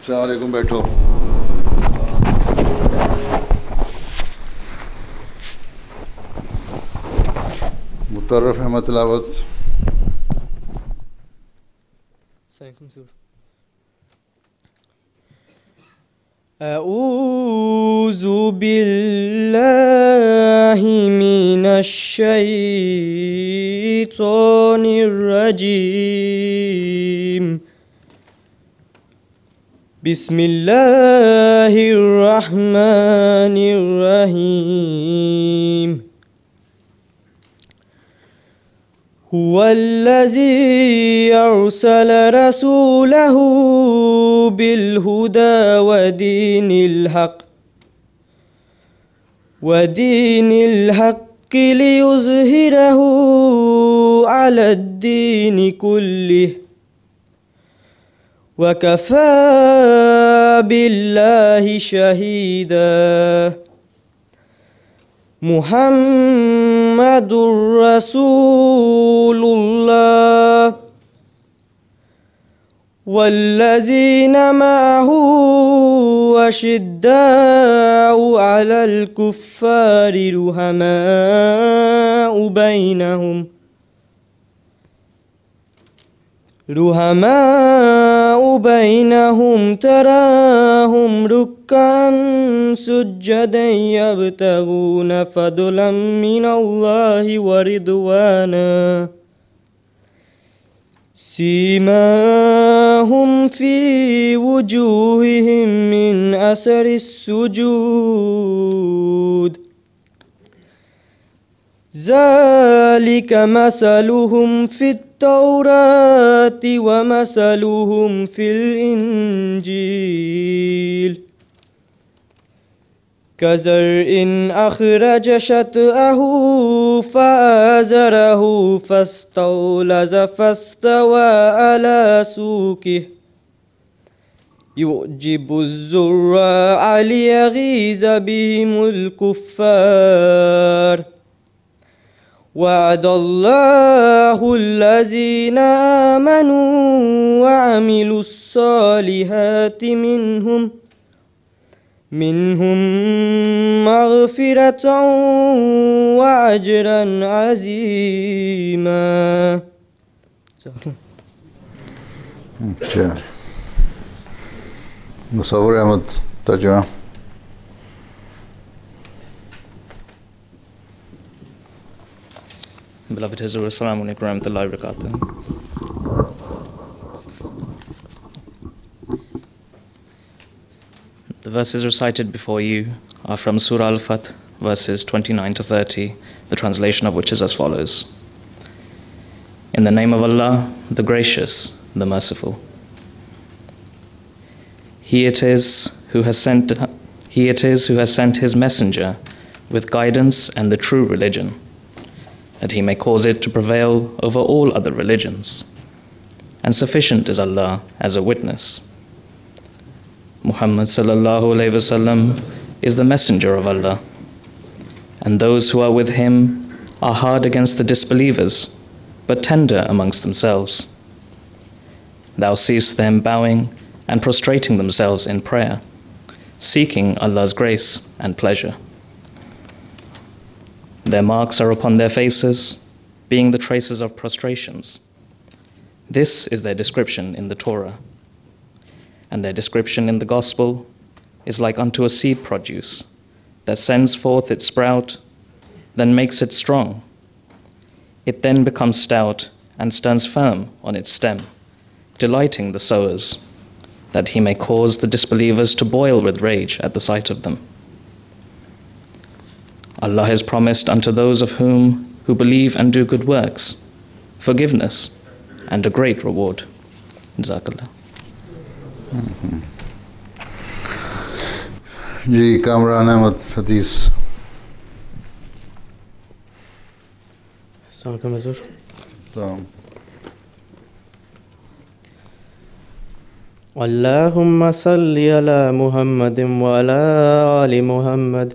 السلام عليكم بيتو مطرف احمد تلاوت عليكم سور أعوذ بالله من الشيطان الرجيم بسم الله الرحمن الرحيم هو الذي أرسل رسوله بالهدى ودين الحق ودين الحق ليظهره على الدين كله وكفى بالله شهيدا محمد رسول الله والذين معه وشداء على الكفار رهماء بينهم رهماء بينهم تراهم ركعا سجدا يبتغون فضلا من الله ورضوانا سيماهم في وجوههم من أثر السجود ذلك مثلهم في التوراة ومثلهم في الإنجيل إن أخرج شتأه فآزره فاستولز فاستوى على سوكه يؤجب الزراع ليغيظ بهم الكفار وعد الله الذين آمنوا وعملوا الصالحات منهم منهم مغفرة وأجرا عظيما مصور احمد ترجمه Beloved Hazur, Assalamu alaikum wa rahmatullahi wa barakatuh. The verses recited before you are from Surah Al Fath, verses 29 to 30, the translation of which is as follows In the name of Allah, the Gracious, the Merciful. He it is who has sent, he it is who has sent his messenger with guidance and the true religion that he may cause it to prevail over all other religions. And sufficient is Allah as a witness. Muhammad sallallahu is the messenger of Allah, and those who are with him are hard against the disbelievers, but tender amongst themselves. Thou seest them bowing and prostrating themselves in prayer, seeking Allah's grace and pleasure. Their marks are upon their faces, being the traces of prostrations. This is their description in the Torah. And their description in the Gospel is like unto a seed produce that sends forth its sprout, then makes it strong. It then becomes stout and stands firm on its stem, delighting the sowers, that he may cause the disbelievers to boil with rage at the sight of them. Allah has promised unto those of whom who believe and do good works forgiveness and a great reward. Jazakallah. Ji mm-hmm. Kamran Ahmad hadis. Assalamualaikum Azur. Salam. اللهم صل على محمد وعلى آل محمد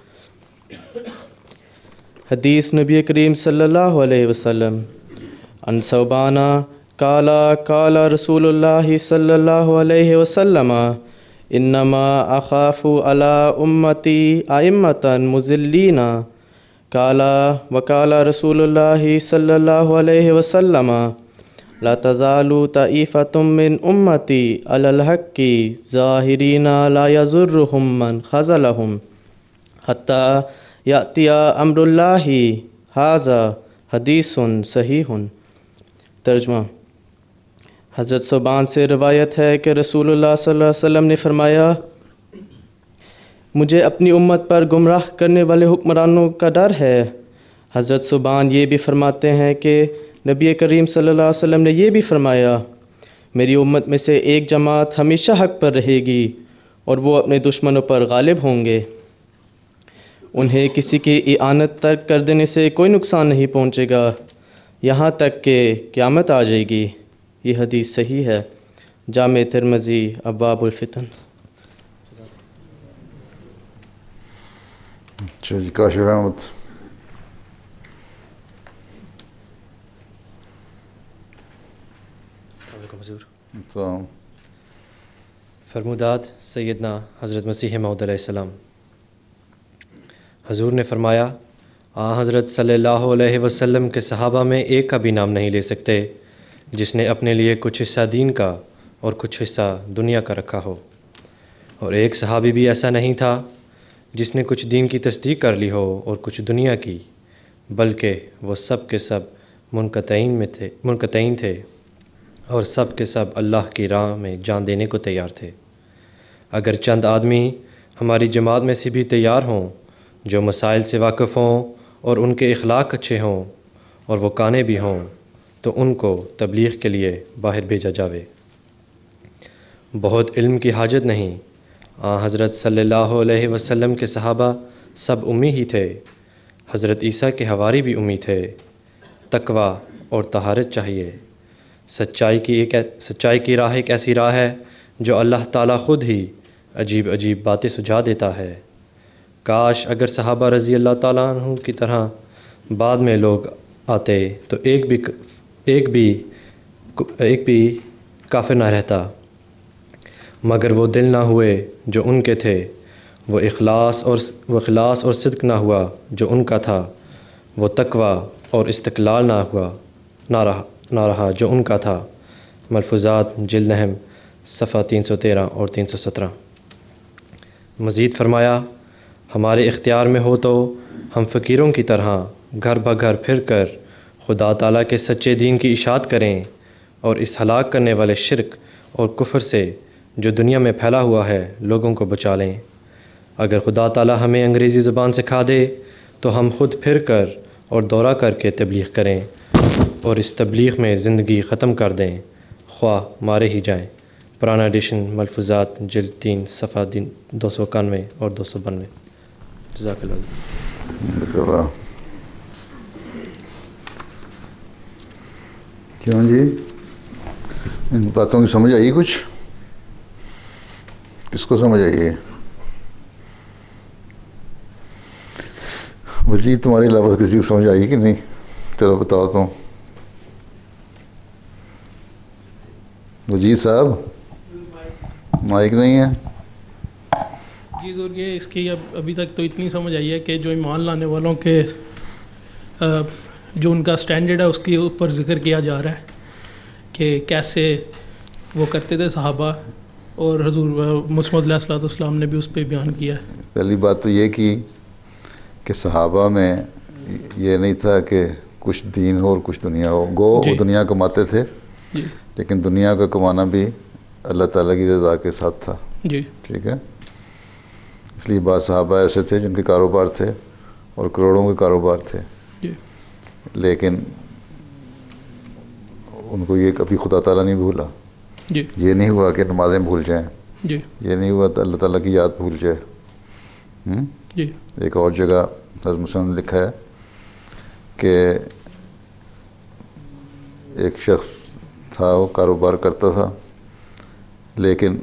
हदीस नबी करीम सल्लल्लाहु अलैहि वसल्लम अनसबाना काला काला रसूलुल्लाहि सल्लल्लाहु अलैहि वसल्लम इन्नमा अखाफ़ु अला उम्मती आइमतन मुजिल्लिना काला वकाला रसूलुल्लाहि सल्लल्लाहु अलैहि वसल्लम ला तजालु तईफ़तुम मिन उम्मती अलल हक्की जाहिरीना ला यज़ुर्रहुम मन खज़लहुम हत्ता यातिया अमरुल्ला ही हाजा हदीसन सही हन तर्जमा हज़रत सुबान से रवायत है कि रसूलुल्लाह सल्लल्लाहु ने फरमाया मुझे अपनी उम्मत पर गुमराह करने वाले हुक्मरानों का डर है हज़रत सुबान ये भी फरमाते हैं कि नबी करीम सल्लल्लाहु अलैहि वसल्लम ने यह भी फरमाया मेरी उम्मत में से एक जमात हमेशा हक पर रहेगी और वो अपने दुश्मनों पर गालिब होंगे उन्हें किसी की इआनत तर्क कर देने से कोई नुकसान नहीं पहुँचेगा यहाँ तक कि क़्यामत आ जाएगी ये हदीस सही है जाम तिरमज़ी अबाबुलफ़ितन अच्छा जी अहमद फरमुदात सैदना हज़रत मसीह मौदम हजूर ने फरमाया आ हज़रत सल्लल्लाहु अलैहि वसल्लम के सहाबा में एक का भी नाम नहीं ले सकते जिसने अपने लिए कुछ हिस्सा दीन का और कुछ हिस्सा दुनिया का रखा हो और एक सहाबी भी ऐसा नहीं था जिसने कुछ दीन की तस्दीक कर ली हो और कुछ दुनिया की बल्कि वो सब के सब मुनकतिन में थे मुनकतिन थे और सब के सब अल्लाह की राह में जान देने को तैयार थे अगर चंद आदमी हमारी जमात में से भी तैयार हों जो मसाइल से वाकफ़ हों और उनके अखलाक अच्छे हों और वो काने भी हों तो उनको तबलीग के लिए बाहर भेजा जावे बहुत इल्म की हाजत नहीं आ हज़रत सल्लल्लाहु अलैहि वसल्लम के सहाबा सब उम्मी ही थे हज़रत ईसा के हवारी भी उम्मी थे तकवा और तहारत चाहिए सच्चाई की एक सच्चाई की राह एक ऐसी राह है जो अल्लाह ताला ख़ुद ही अजीब अजीब बातें सुझा देता है काश अगर सहाबा रज़ी अल्लाह तु की तरह बाद में लोग आते तो एक भी एक भी एक भी काफिर ना रहता मगर वो दिल ना हुए जो उनके थे वो अखलास और वह अखलास और सिद्क ना हुआ जो उनका था वो तकवा और इस्तकलाल ना हुआ ना रहा ना रहा जो उनका था मलफूजात जिल नहम सफ़ा तीन सौ तेरह और तीन सौ सत्रह मज़ीद फरमाया हमारे इख्तियार में हो तो हम फ़कीरों की तरह घर ब घर फिर कर खुदा तला के सच्चे दीन की इशात करें और इस हलाक करने वाले शिरक और कुफर से जो दुनिया में फैला हुआ है लोगों को बचा लें अगर खुदा तला हमें अंग्रेज़ी ज़बान सिखा दे तो हम खुद फिर कर और दौरा करके तबलीग करें और इस तबलीग में ज़िंदगी ख़त्म कर दें ख्वा मारे ही जाएँ पुराना एडिशन मलफूजात जल्द तीन सफ़ा दिन दो सौ इक्यानवे और दो सौ बानवे जजाकल्ला क्यों जी इन बातों की समझ आई कुछ किसको समझ आई है वजी तुम्हारे अलावा किसी को समझ आई कि नहीं चलो बताओ तो वजीद साहब माइक नहीं है जी ज़रूर ये इसकी अब अभी तक तो इतनी समझ आई है कि जो ईमान लाने वालों के जो उनका स्टैंडर्ड है उसके ऊपर जिक्र किया जा रहा है कि कैसे वो करते थे सहाबा और हजूर मुसमदलाम ने भी उस पर बयान किया है पहली बात तो ये की कि सहाबा में ये नहीं था कि कुछ दीन हो और कुछ दुनिया हो गो वो दुनिया कमाते थे लेकिन दुनिया का कमाना भी अल्लाह ताला की रज़ा के साथ था जी ठीक है इसलिए बासहाबा ऐसे थे जिनके कारोबार थे और करोड़ों के कारोबार थे लेकिन उनको ये कभी खुदा ताला नहीं भूला जी ये नहीं हुआ कि नमाज़ें भूल जाएं जी ये नहीं हुआ अल्लाह ताला की याद भूल जाए हम्म? जी एक और जगह हजम ने लिखा है कि एक शख्स था वो कारोबार करता था लेकिन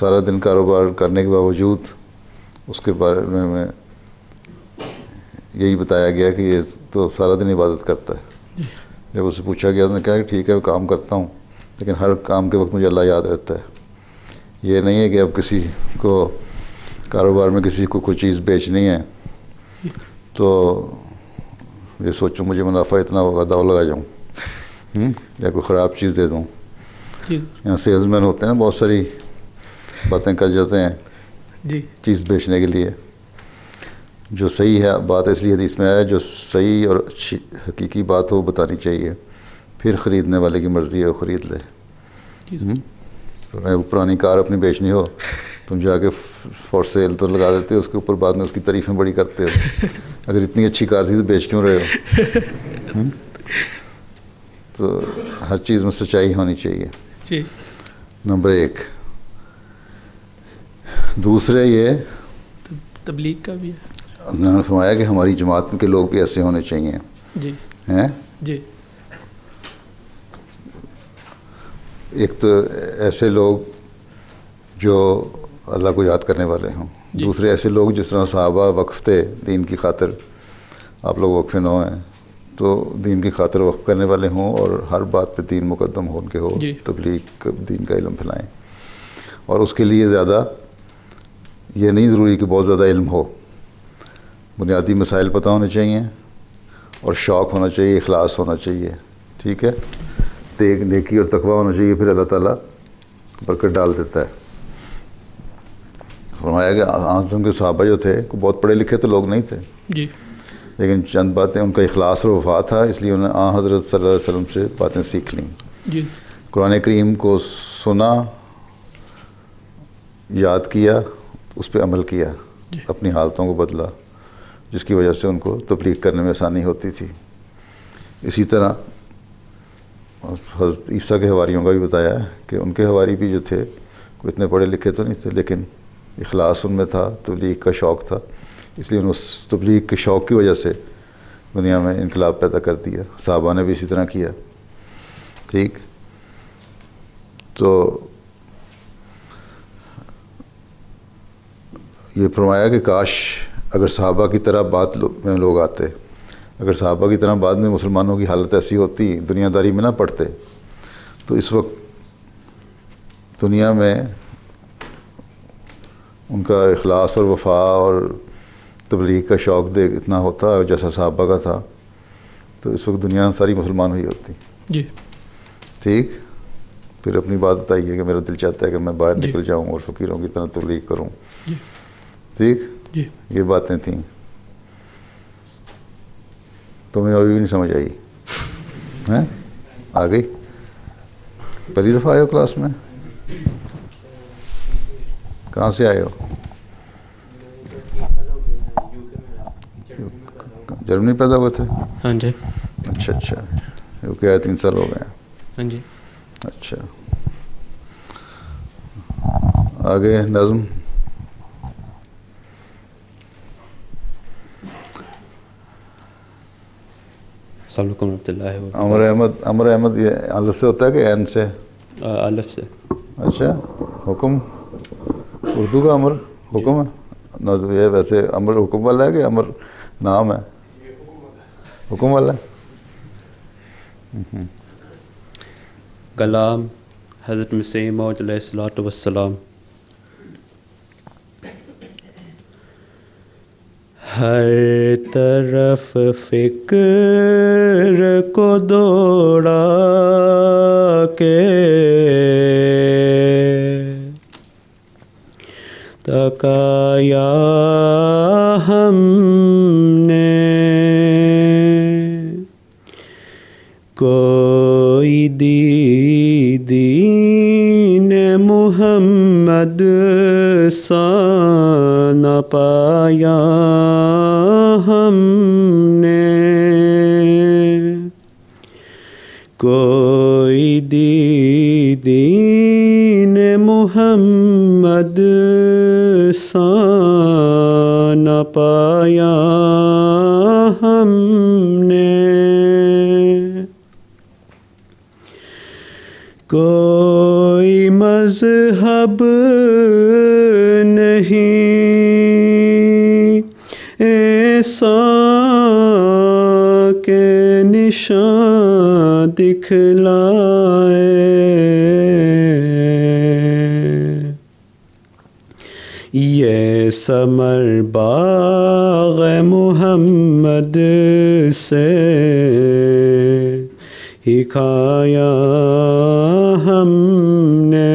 सारा दिन कारोबार करने के बावजूद उसके बारे में में यही बताया गया कि ये तो सारा दिन इबादत करता है जब उससे पूछा गया उसने कहा कि ठीक है काम करता हूँ लेकिन हर काम के वक्त मुझे अल्लाह याद रहता है ये नहीं है कि अब किसी को कारोबार में किसी को कोई चीज़ बेचनी है तो ये सोचो मुझे मुनाफा इतना होगा दाव लगा जाऊँ हम्म, या कोई ख़राब चीज़ दे दूँ यहाँ सेल्समैन होते हैं ना बहुत सारी बातें कर जाते हैं जी चीज़ बेचने के लिए जो सही है बात इसलिए हदीस में आया जो सही और अच्छी हकीकी बात हो बतानी चाहिए फिर ख़रीदने वाले की मर्ज़ी है वो ख़रीद ले हम्म? तो पुरानी कार अपनी बेचनी हो तुम जाके फॉर सेल तो लगा देते हो उसके ऊपर बाद में उसकी तारीफ़ें बड़ी करते हो अगर इतनी अच्छी कार थी तो बेच क्यों रहे हो हम्म? तो हर चीज़ में सच्चाई होनी चाहिए नंबर एक दूसरे ये तबलीग का भी है उन्होंने फरमाया कि हमारी जमात के लोग भी ऐसे होने चाहिए जी हैं जी एक तो ऐसे लोग जो अल्लाह को याद करने वाले हों दूसरे ऐसे लोग जिस तरह सहाबा वक्फ़ थे दीन की खातर आप लोग वक्फ़े न हों तो दीन की खातर वक्फ करने वाले हों और हर बात पे दीन मुकदम हो उनके हो तबलीग दीन का इलम फैलाएँ और उसके लिए ज़्यादा ये नहीं ज़रूरी कि बहुत ज़्यादा इल्म हो बुनियादी मसाइल पता होने चाहिए और शौक़ होना चाहिए अखलास होना चाहिए ठीक है तेग नेकी और तकवा होना चाहिए फिर अल्लाह ताला बरकत डाल देता है फरमाया कि आजम के सहाबा जो थे को बहुत पढ़े लिखे तो लोग नहीं थे जी लेकिन चंद बातें उनका अखलास और वफा था इसलिए उन्होंने आ हज़रत सल्लल्लाहु से बातें सीख लीं कुरान करीम को सुना याद किया उस पर अमल किया अपनी हालतों को बदला जिसकी वजह से उनको तबलीग करने में आसानी होती थी इसी तरह हजरत ईसा के हवारीयों का भी बताया है कि उनके हवारी भी जो थे कोई इतने पढ़े लिखे तो नहीं थे लेकिन अखलास उनमें था तबलीग का शौक़ था इसलिए उन उस तबलीग के शौक़ की वजह से दुनिया में इनकलाब पैदा कर दिया साहबा ने भी इसी तरह किया ठीक तो ये फरमाया कि काश अगर साहबा की तरह बात लो, में लोग आते अगर साहबा की तरह बाद में मुसलमानों की हालत ऐसी होती दुनियादारी में ना पड़ते तो इस वक्त दुनिया में उनका अखलास और वफा और तबलीग का शौक़ दे इतना होता जैसा साहबा का था तो इस वक्त दुनिया सारी मुसलमान हुई होती जी ठीक फिर अपनी बात बताइए कि मेरा दिल चाहता है कि मैं बाहर निकल जाऊं और फ़कीरों की तरह तबलीग करूं ठीक ये बातें थी तुम्हें अभी भी नहीं समझ आई है आ गई पहली दफ़ा आए हो क्लास में कहाँ से आए हो जर्मनी पैदा हुए थे हाँ जी अच्छा अच्छा यूके आए तीन साल हो गए हाँ जी अच्छा आगे नज़म अमर अहमद अमर अहमद ये अलफ से होता है कि एन से अलफ से अच्छा हुक्म उर्दू का अमर हुक्म है ये वैसे अमर हुक्म वाला है कि अमर नाम है हुक्म वाला कलाम हज़रत मसीम सलात वसलाम हर तरफ फिक्र को दौड़ा के तकाया हमने कोई दीदी ने मुहम्मद कद स न पाया हमने कोई दीदीन मोहम्मद स न पाया हमने कोई मजहब नहीं ऐसा के निशान दिखलाए ये समर बाग मोहम्मद से ही खाया हमने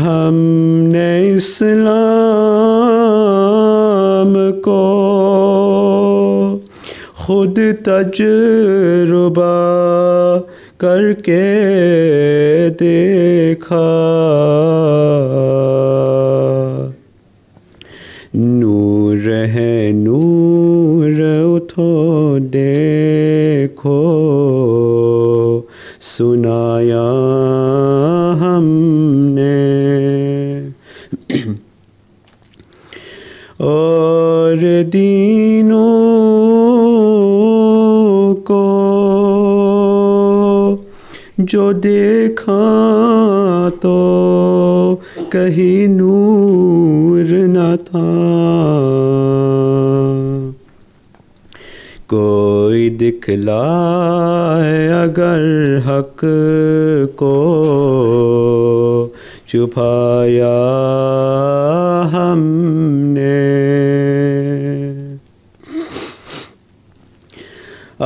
हमने इस्लाम को खुद तजुर्बा करके देखा तो देखो सुनाया हमने और दीनों को जो देखा तो कहीं नूर न था दिखलाए अगर हक को छुपाया हमने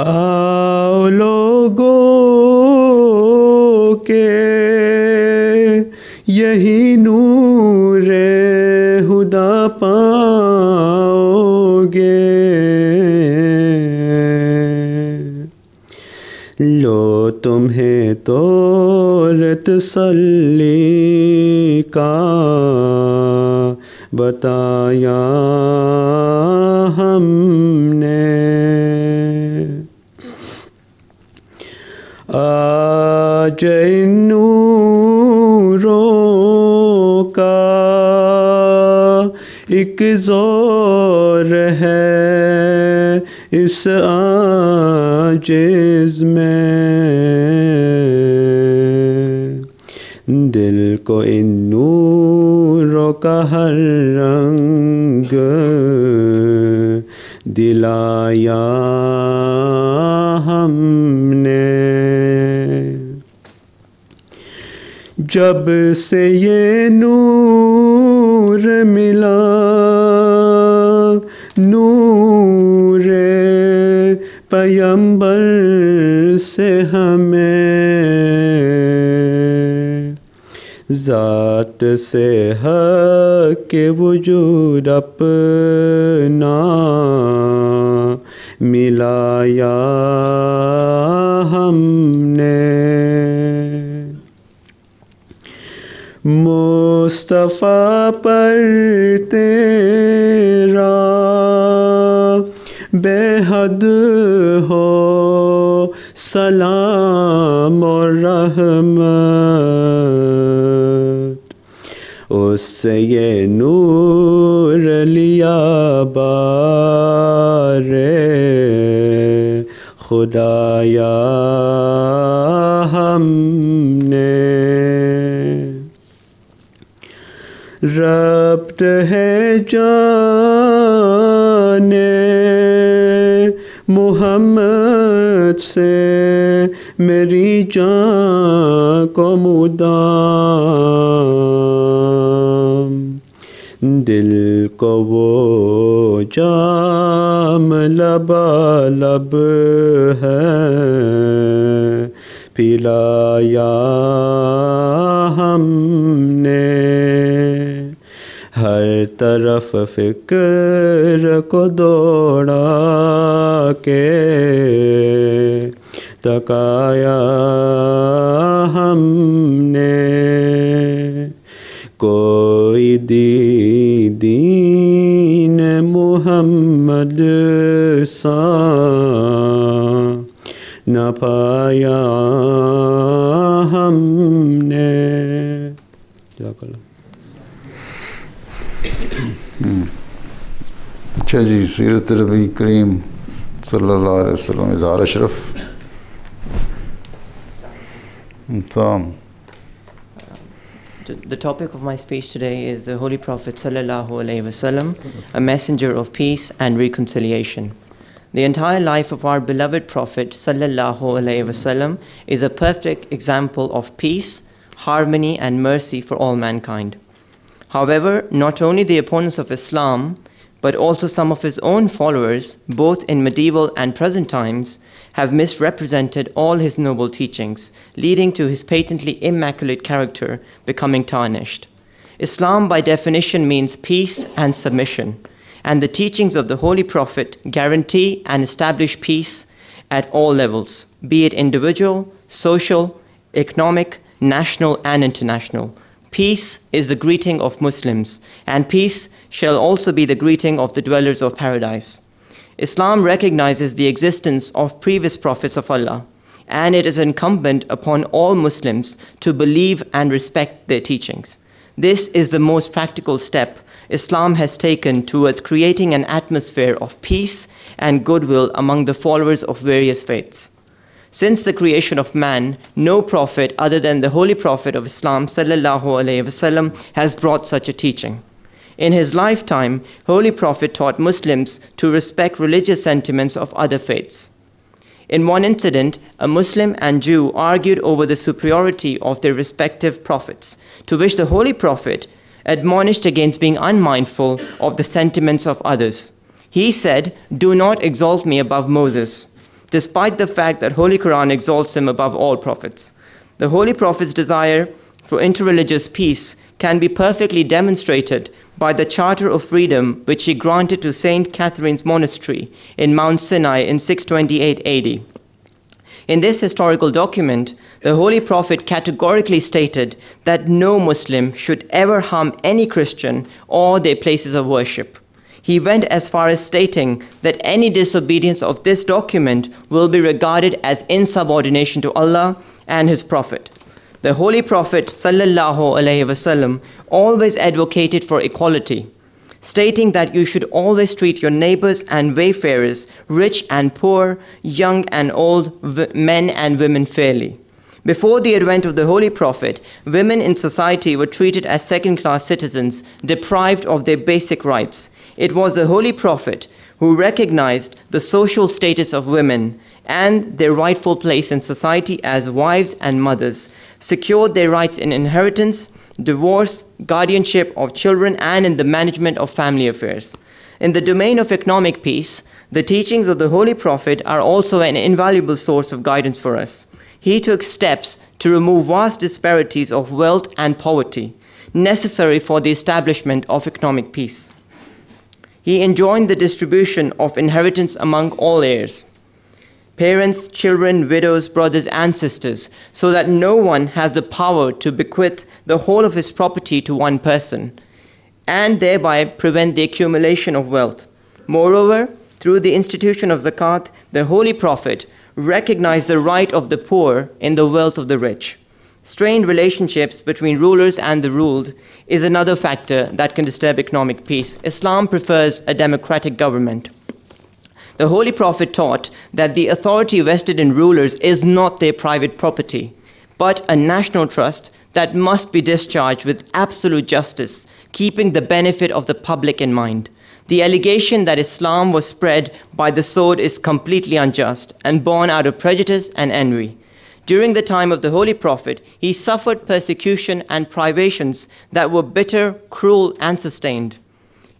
आओ लोगों के यही नूर हुदा पा तुम्हें तो तसल्ली का बताया हमने आज नूरों का एक जोर है इस आजेज में दिल को इन नूरों का हर रंग दिलाया हमने जब से ये नूर मिला पयंबर से हमें ज़ात से के वजूद अपना मिलाया हमने मुस्तफ़ा पर तेरा बेहद हो सलाम और रहमत उससे ये नूर लिया बारे खुदाया हमने रब्त है जाने मोहम्मद से मेरी जान को मुदाम दिल को वो जाम लब लब है पिलाया हमने तरफ फिक्र को दौड़ा के तकाया हमने कोई दीदीन मोहम्मद मुहम्मद सा न पाया हमने जाकर The topic of my speech today is the Holy Prophet Wasallam, a messenger of peace and reconciliation. The entire life of our beloved Prophet Wasallam is a perfect example of peace, harmony, and mercy for all mankind. However, not only the opponents of Islam, but also some of his own followers, both in medieval and present times, have misrepresented all his noble teachings, leading to his patently immaculate character becoming tarnished. Islam, by definition, means peace and submission, and the teachings of the Holy Prophet guarantee and establish peace at all levels, be it individual, social, economic, national, and international. Peace is the greeting of Muslims, and peace shall also be the greeting of the dwellers of paradise. Islam recognizes the existence of previous prophets of Allah, and it is incumbent upon all Muslims to believe and respect their teachings. This is the most practical step Islam has taken towards creating an atmosphere of peace and goodwill among the followers of various faiths. Since the creation of man, no prophet other than the Holy Prophet of Islam وسلم, has brought such a teaching. In his lifetime, Holy Prophet taught Muslims to respect religious sentiments of other faiths. In one incident, a Muslim and Jew argued over the superiority of their respective prophets, to which the Holy Prophet admonished against being unmindful of the sentiments of others. He said, Do not exalt me above Moses, despite the fact that Holy Quran exalts him above all prophets. The Holy Prophet's desire for interreligious peace can be perfectly demonstrated by the Charter of Freedom which he granted to St. Catherine's Monastery in Mount Sinai in 628 AD. In this historical document, the Holy Prophet categorically stated that no Muslim should ever harm any Christian or their places of worship. He went as far as stating that any disobedience of this document will be regarded as insubordination to Allah and His Prophet. The Holy Prophet ﷺ always advocated for equality, stating that you should always treat your neighbors and wayfarers, rich and poor, young and old, men and women fairly. Before the advent of the Holy Prophet, women in society were treated as second class citizens, deprived of their basic rights. It was the Holy Prophet who recognized the social status of women and their rightful place in society as wives and mothers, secured their rights in inheritance, divorce, guardianship of children, and in the management of family affairs. In the domain of economic peace, the teachings of the Holy Prophet are also an invaluable source of guidance for us. He took steps to remove vast disparities of wealth and poverty necessary for the establishment of economic peace. He enjoined the distribution of inheritance among all heirs parents, children, widows, brothers, and sisters, so that no one has the power to bequeath the whole of his property to one person, and thereby prevent the accumulation of wealth. Moreover, through the institution of zakat, the Holy Prophet recognized the right of the poor in the wealth of the rich. Strained relationships between rulers and the ruled is another factor that can disturb economic peace. Islam prefers a democratic government. The Holy Prophet taught that the authority vested in rulers is not their private property, but a national trust that must be discharged with absolute justice, keeping the benefit of the public in mind. The allegation that Islam was spread by the sword is completely unjust and born out of prejudice and envy. During the time of the Holy Prophet, he suffered persecution and privations that were bitter, cruel, and sustained.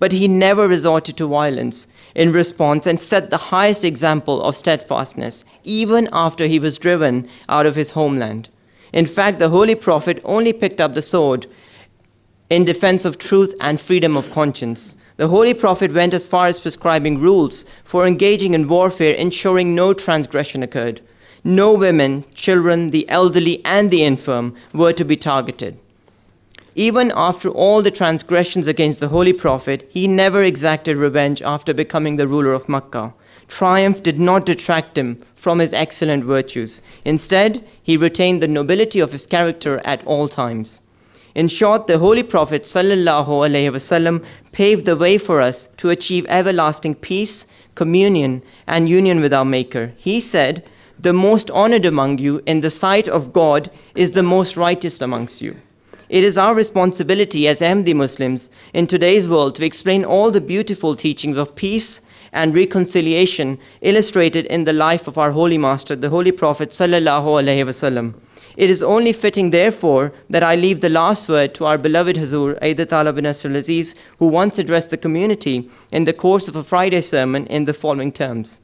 But he never resorted to violence in response and set the highest example of steadfastness, even after he was driven out of his homeland. In fact, the Holy Prophet only picked up the sword in defense of truth and freedom of conscience. The Holy Prophet went as far as prescribing rules for engaging in warfare, ensuring no transgression occurred. No women, children, the elderly, and the infirm were to be targeted. Even after all the transgressions against the Holy Prophet, he never exacted revenge after becoming the ruler of Makkah. Triumph did not detract him from his excellent virtues. Instead, he retained the nobility of his character at all times. In short, the Holy Prophet وسلم, paved the way for us to achieve everlasting peace, communion, and union with our Maker. He said, The most honored among you in the sight of God is the most righteous amongst you. It is our responsibility as Ahmadi Muslims in today's world to explain all the beautiful teachings of peace and reconciliation illustrated in the life of our Holy Master, the Holy Prophet Sallallahu Alaihi Wasallam. It is only fitting, therefore, that I leave the last word to our beloved Hazur Aidat Allah bin Asr Aziz, who once addressed the community in the course of a Friday sermon in the following terms.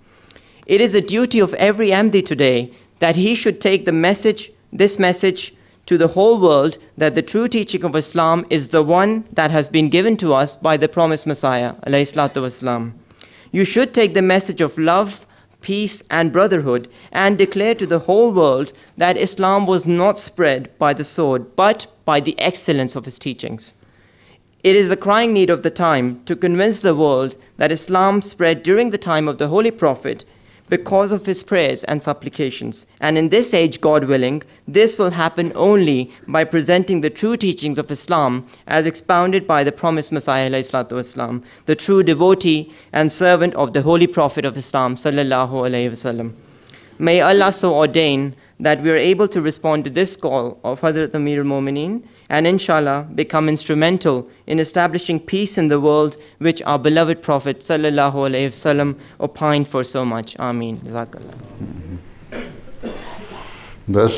It is the duty of every Amdi today that he should take the message, this message, to the whole world that the true teaching of Islam is the one that has been given to us by the promised Messiah, wasalam. You should take the message of love, peace, and brotherhood and declare to the whole world that Islam was not spread by the sword, but by the excellence of his teachings. It is the crying need of the time to convince the world that Islam spread during the time of the Holy Prophet because of his prayers and supplications. And in this age, God willing, this will happen only by presenting the true teachings of Islam as expounded by the promised Messiah, والسلام, the true devotee and servant of the Holy Prophet of Islam. May Allah so ordain that we are able to respond to this call of Hazrat Amir al-Mu'mineen and inshallah become instrumental in establishing peace in the world which our beloved Prophet sallallahu alaihi wasallam opined for so much. Ameen. Jazakallah. बस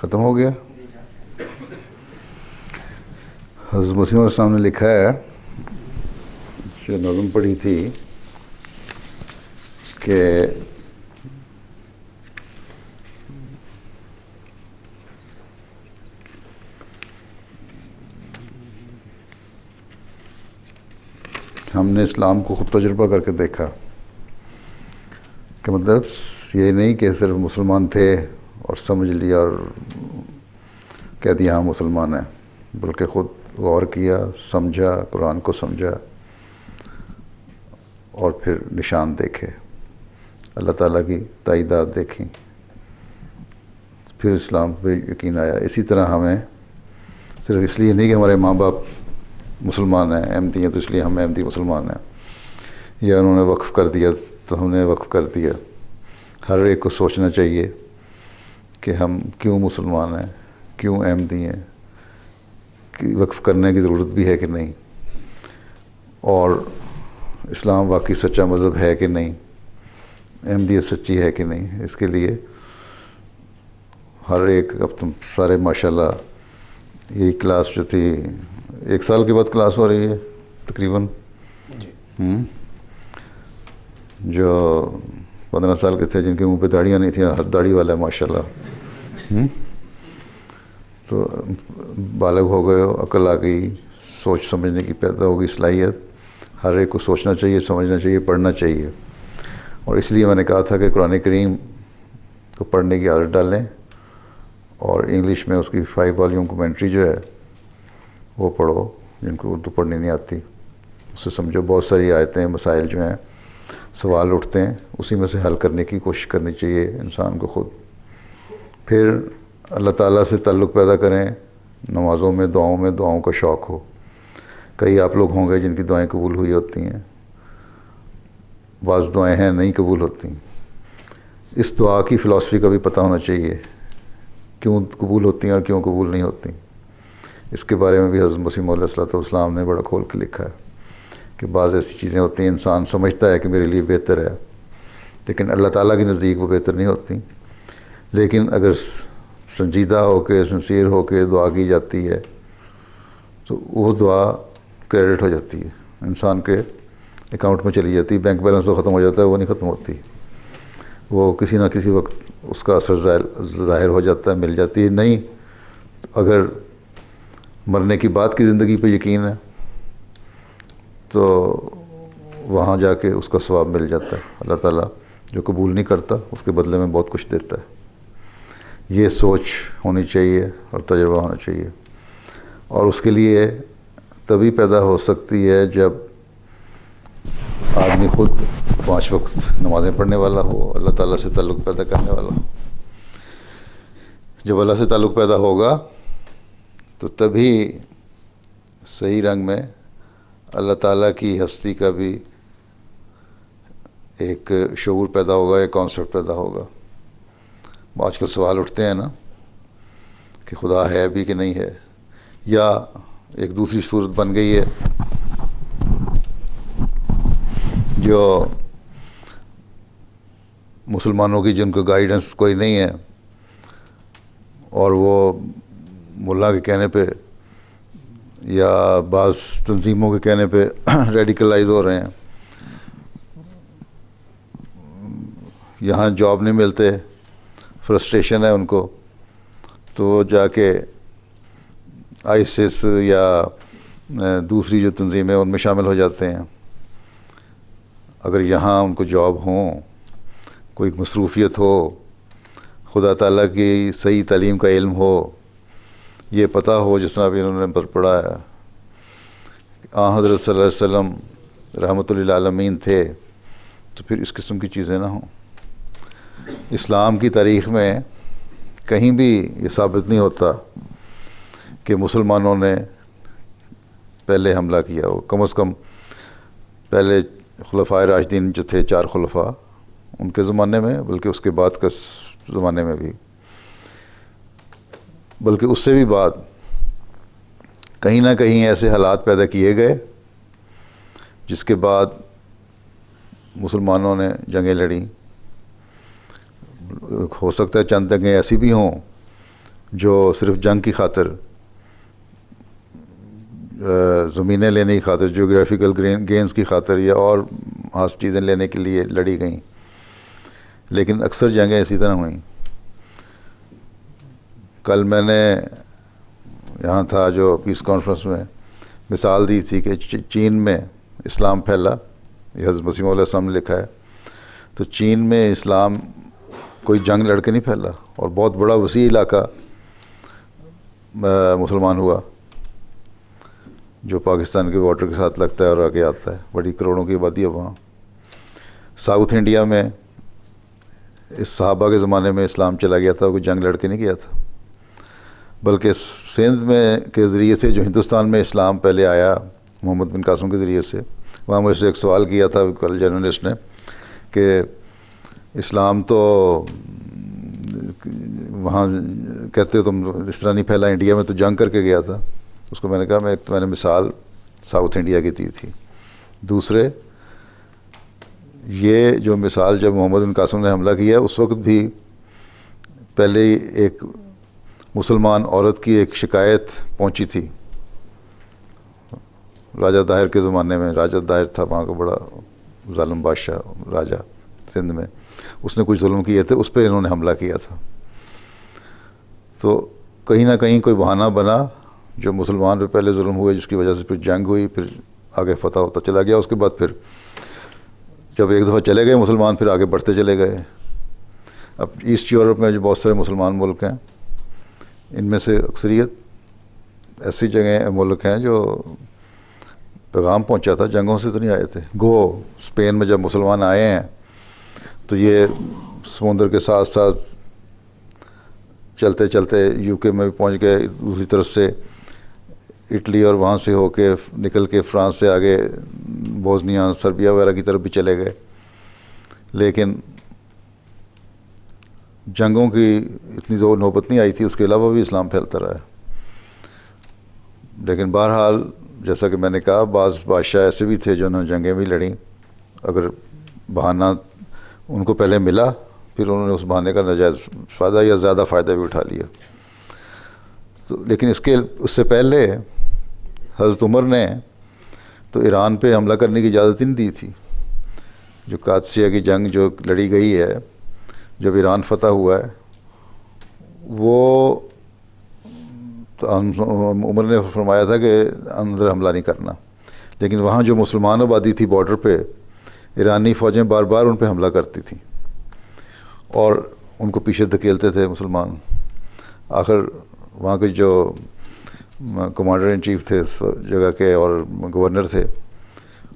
ख़त्म हो गया हज़रत मसीम साहब ने लिखा है जो नज़म पढ़ी थी कि हमने इस्लाम को ख़ुद तजुर्बा करके देखा कि मतलब ये नहीं कि सिर्फ मुसलमान थे और समझ लिया और कह दिया हाँ मुसलमान हैं बल्कि ख़ुद गौर किया समझा कुरान को समझा और फिर निशान देखे अल्लाह ताला की तइदाद देखी फिर इस्लाम पे यकीन आया इसी तरह हमें सिर्फ इसलिए नहीं कि हमारे माँ बाप मुसलमान हैं दी हैं तो इसलिए हम अहमदी मुसलमान हैं या उन्होंने वक्फ़ कर दिया तो हमने वक्फ़ कर दिया हर एक को सोचना चाहिए कि हम क्यों मुसलमान हैं क्यों अहमदी हैं कि वक्फ़ करने की ज़रूरत भी है कि नहीं और इस्लाम वाकई सच्चा मज़हब है कि नहीं अहमदियत सच्ची है कि नहीं इसके लिए हर एक अब तुम सारे माशाल्लाह ये क्लास जो थी एक साल के बाद क्लास हो रही है तकरीबन हम्म। जो पंद्रह साल के थे जिनके मुंह पे दाढ़ियाँ नहीं थी हर दाढ़ी वाला है माशाल्लाह हम्म। तो बालग हो गए अकल आ गई सोच समझने की पैदा होगी सलाहियत हर एक को सोचना चाहिए समझना चाहिए पढ़ना चाहिए और इसलिए मैंने कहा था कि कुरान करीम को पढ़ने की आदत डालें और इंग्लिश में उसकी फाइव वॉल्यूम कमेंट्री जो है वो पढ़ो जिनको उर्दू पढ़नी नहीं आती उससे समझो बहुत सारी आयतें मसाइल जो हैं सवाल उठते हैं उसी में से हल करने की कोशिश करनी चाहिए इंसान को खुद फिर अल्लाह ताला से ताल्लुक़ पैदा करें नमाज़ों में दुआओं में दुआओं का शौक़ हो कई आप लोग होंगे जिनकी दुआएं कबूल हुई होती हैं बाज़ दुआएं हैं नहीं कबूल होती इस दुआ की फ़िलासफ़ी का भी पता होना चाहिए क्यों कबूल होती हैं और क्यों कबूल नहीं होती इसके बारे में भी हज़रत मसीम सलाम ने बड़ा खोल के लिखा है कि बाज़ ऐसी चीज़ें होती हैं इंसान समझता है कि मेरे लिए बेहतर है लेकिन अल्लाह ताला के नज़दीक वो बेहतर नहीं होती लेकिन अगर संजीदा हो के होकर हो के दुआ की जाती है तो वो दुआ क्रेडिट हो जाती है इंसान के अकाउंट में चली जाती है बैंक बैलेंस तो ख़त्म हो जाता है वो नहीं ख़त्म होती वो किसी ना किसी वक्त उसका असर ज़ाहिर हो जाता है मिल जाती है नहीं तो अगर मरने की बात की ज़िंदगी पे यकीन है तो वहाँ जाके उसका स्वाब मिल जाता है अल्लाह ताला जो कबूल नहीं करता उसके बदले में बहुत कुछ देता है ये सोच होनी चाहिए और तजर्बा होना चाहिए और उसके लिए तभी पैदा हो सकती है जब आदमी खुद पांच वक्त नमाज़ें पढ़ने वाला हो अल्लाह ताला से ताल्लुक़ पैदा करने वाला हो जब अल्लाह से ताल्लुक़ पैदा होगा तो तभी सही रंग में अल्लाह ताला की हस्ती का भी एक शूर पैदा होगा एक कॉन्सेप्ट पैदा होगा आजकल सवाल उठते हैं ना कि खुदा है भी कि नहीं है या एक दूसरी सूरत बन गई है जो मुसलमानों की जिनको गाइडेंस कोई नहीं है और वो मुल्ला के कहने पे या बास तंजीमों के कहने पे रेडिकलाइज हो रहे हैं यहाँ जॉब नहीं मिलते फ्रस्ट्रेशन है उनको तो जाके आइसिस या दूसरी जो तंजीमें उनमें शामिल हो जाते हैं अगर यहाँ उनको जॉब हो कोई मसरूफियत हो खुदा ताला की सही तलीम का इल्म हो ये पता हो जिस तरह भी इन्होंने पर पढ़ा है आ हजरत सल्लम रहमतमीन थे तो फिर इस किस्म की चीज़ें ना हों इस्लाम की तारीख में कहीं भी ये साबित नहीं होता कि मुसलमानों ने पहले हमला किया हो कम अज़ कम पहले खलफा राजदीन जो थे चार खलफा उनके ज़माने में बल्कि उसके बाद के ज़माने में भी बल्कि उससे भी बाद कहीं ना कहीं ऐसे हालात पैदा किए गए जिसके बाद मुसलमानों ने जंगें लड़ी हो सकता है चंद जंगें ऐसी भी हों जो सिर्फ जंग की खातर ज़मीनें लेने की खातिर जोग्राफिकल गेंस की खातिर या और खास चीज़ें लेने के लिए लड़ी गई लेकिन अक्सर जंगें इसी तरह हुई कल मैंने यहाँ था जो पीस कॉन्फ्रेंस में मिसाल दी थी कि चीन में इस्लाम फैला यह वसीम ने लिखा है तो चीन में इस्लाम कोई जंग लड़के नहीं फैला और बहुत बड़ा वसी इलाका मुसलमान हुआ जो पाकिस्तान के बॉर्डर के साथ लगता है और आगे आता है बड़ी करोड़ों की आबादी है वहाँ साउथ इंडिया में इस साहबा के ज़माने में इस्लाम चला गया था कोई जंग लड़के नहीं गया था बल्कि सिंध में के ज़रिए से जो हिंदुस्तान में इस्लाम पहले आया मोहम्मद बिन कासम के ज़रिए से वहाँ मुझसे एक सवाल किया था कल जर्नलिस्ट ने कि इस्लाम तो वहाँ कहते हो तुम इस तरह नहीं फैला इंडिया में तो जंग करके गया था उसको मैंने कहा मैं एक तो मैंने मिसाल साउथ इंडिया की दी थी दूसरे ये जो मिसाल जब मोहम्मद बिन कासम ने हमला किया उस वक्त भी पहले ही एक मुसलमान औरत की एक शिकायत पहुंची थी राजा दाहिर के ज़माने में राजा दाहिर था वहाँ का बड़ा जालम बादशाह राजा सिंध में उसने कुछ जुल्म किए थे उस पर इन्होंने हमला किया था तो कहीं ना कहीं कोई बहाना बना जो मुसलमान पे पहले जुल्म हुए जिसकी वजह से फिर जंग हुई फिर आगे फतह होता चला गया उसके बाद फिर जब एक दफ़ा चले गए मुसलमान फिर आगे बढ़ते चले गए अब ईस्ट यूरोप में जो बहुत सारे मुसलमान मुल्क हैं इनमें से अक्सरियत ऐसी जगह मुल्क हैं जो पैगाम पहुंचा था जंगों से तो नहीं आए थे गो स्पेन में जब मुसलमान आए हैं तो ये समुंदर के साथ साथ चलते चलते यूके में भी पहुंच गए दूसरी तरफ से इटली और वहाँ से होके निकल के फ्रांस से आगे बोस्निया सर्बिया वगैरह की तरफ भी चले गए लेकिन जंगों की इतनी जोर नौबत नहीं आई थी उसके अलावा भी इस्लाम फैलता रहा लेकिन बहरहाल जैसा कि मैंने कहा बाज़ बादशाह ऐसे भी थे जो उन्होंने जंगें भी लड़ी अगर बहाना उनको पहले मिला फिर उन्होंने उस बहाने का नजायज़ फ़ायदा या ज़्यादा फ़ायदा भी उठा लिया तो लेकिन इसके उससे पहले हज़रत उमर ने तो ईरान पे हमला करने की इजाज़त ही नहीं दी थी जो कादसिया की जंग जो लड़ी गई है जब ईरान फतह हुआ है वो तो उमर ने फरमाया था कि अंदर हमला नहीं करना लेकिन वहाँ जो मुसलमान आबादी थी बॉर्डर पे ईरानी फ़ौजें बार बार उन पर हमला करती थी और उनको पीछे धकेलते थे मुसलमान आखिर वहाँ के जो कमांडर इन चीफ थे इस जगह के और गवर्नर थे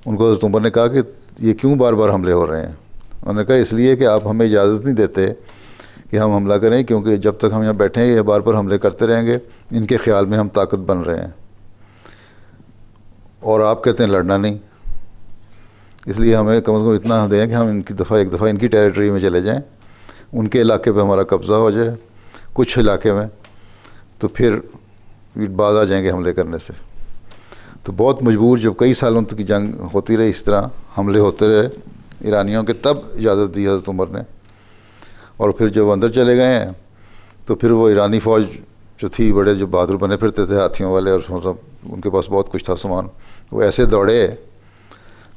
उनको हजरत ने कहा कि ये क्यों बार बार हमले हो रहे हैं उन्होंने कहा इसलिए कि आप हमें इजाज़त नहीं देते कि हम हमला करें क्योंकि जब तक हम यहाँ बैठे हैं ये बार बार हमले करते रहेंगे इनके ख्याल में हम ताकत बन रहे हैं और आप कहते हैं लड़ना नहीं इसलिए हमें कम अज़ कम इतना दें कि हम इनकी दफ़ा एक दफ़ा इनकी टेरिटरी में चले जाएँ उनके इलाके पर हमारा कब्ज़ा हो जाए कुछ इलाके में तो फिर फिर बाज आ जाएंगे हमले करने से तो बहुत मजबूर जब कई सालों तक की जंग होती रही इस तरह हमले होते रहे ईरानियों के तब इजाज़त दी हज़रत उमर ने और फिर जब अंदर चले गए हैं तो फिर वो ईरानी फ़ौज जो थी बड़े जो बहादुर बने फिरते थे हाथियों वाले और मतलब उनके पास बहुत कुछ था सामान वो ऐसे दौड़े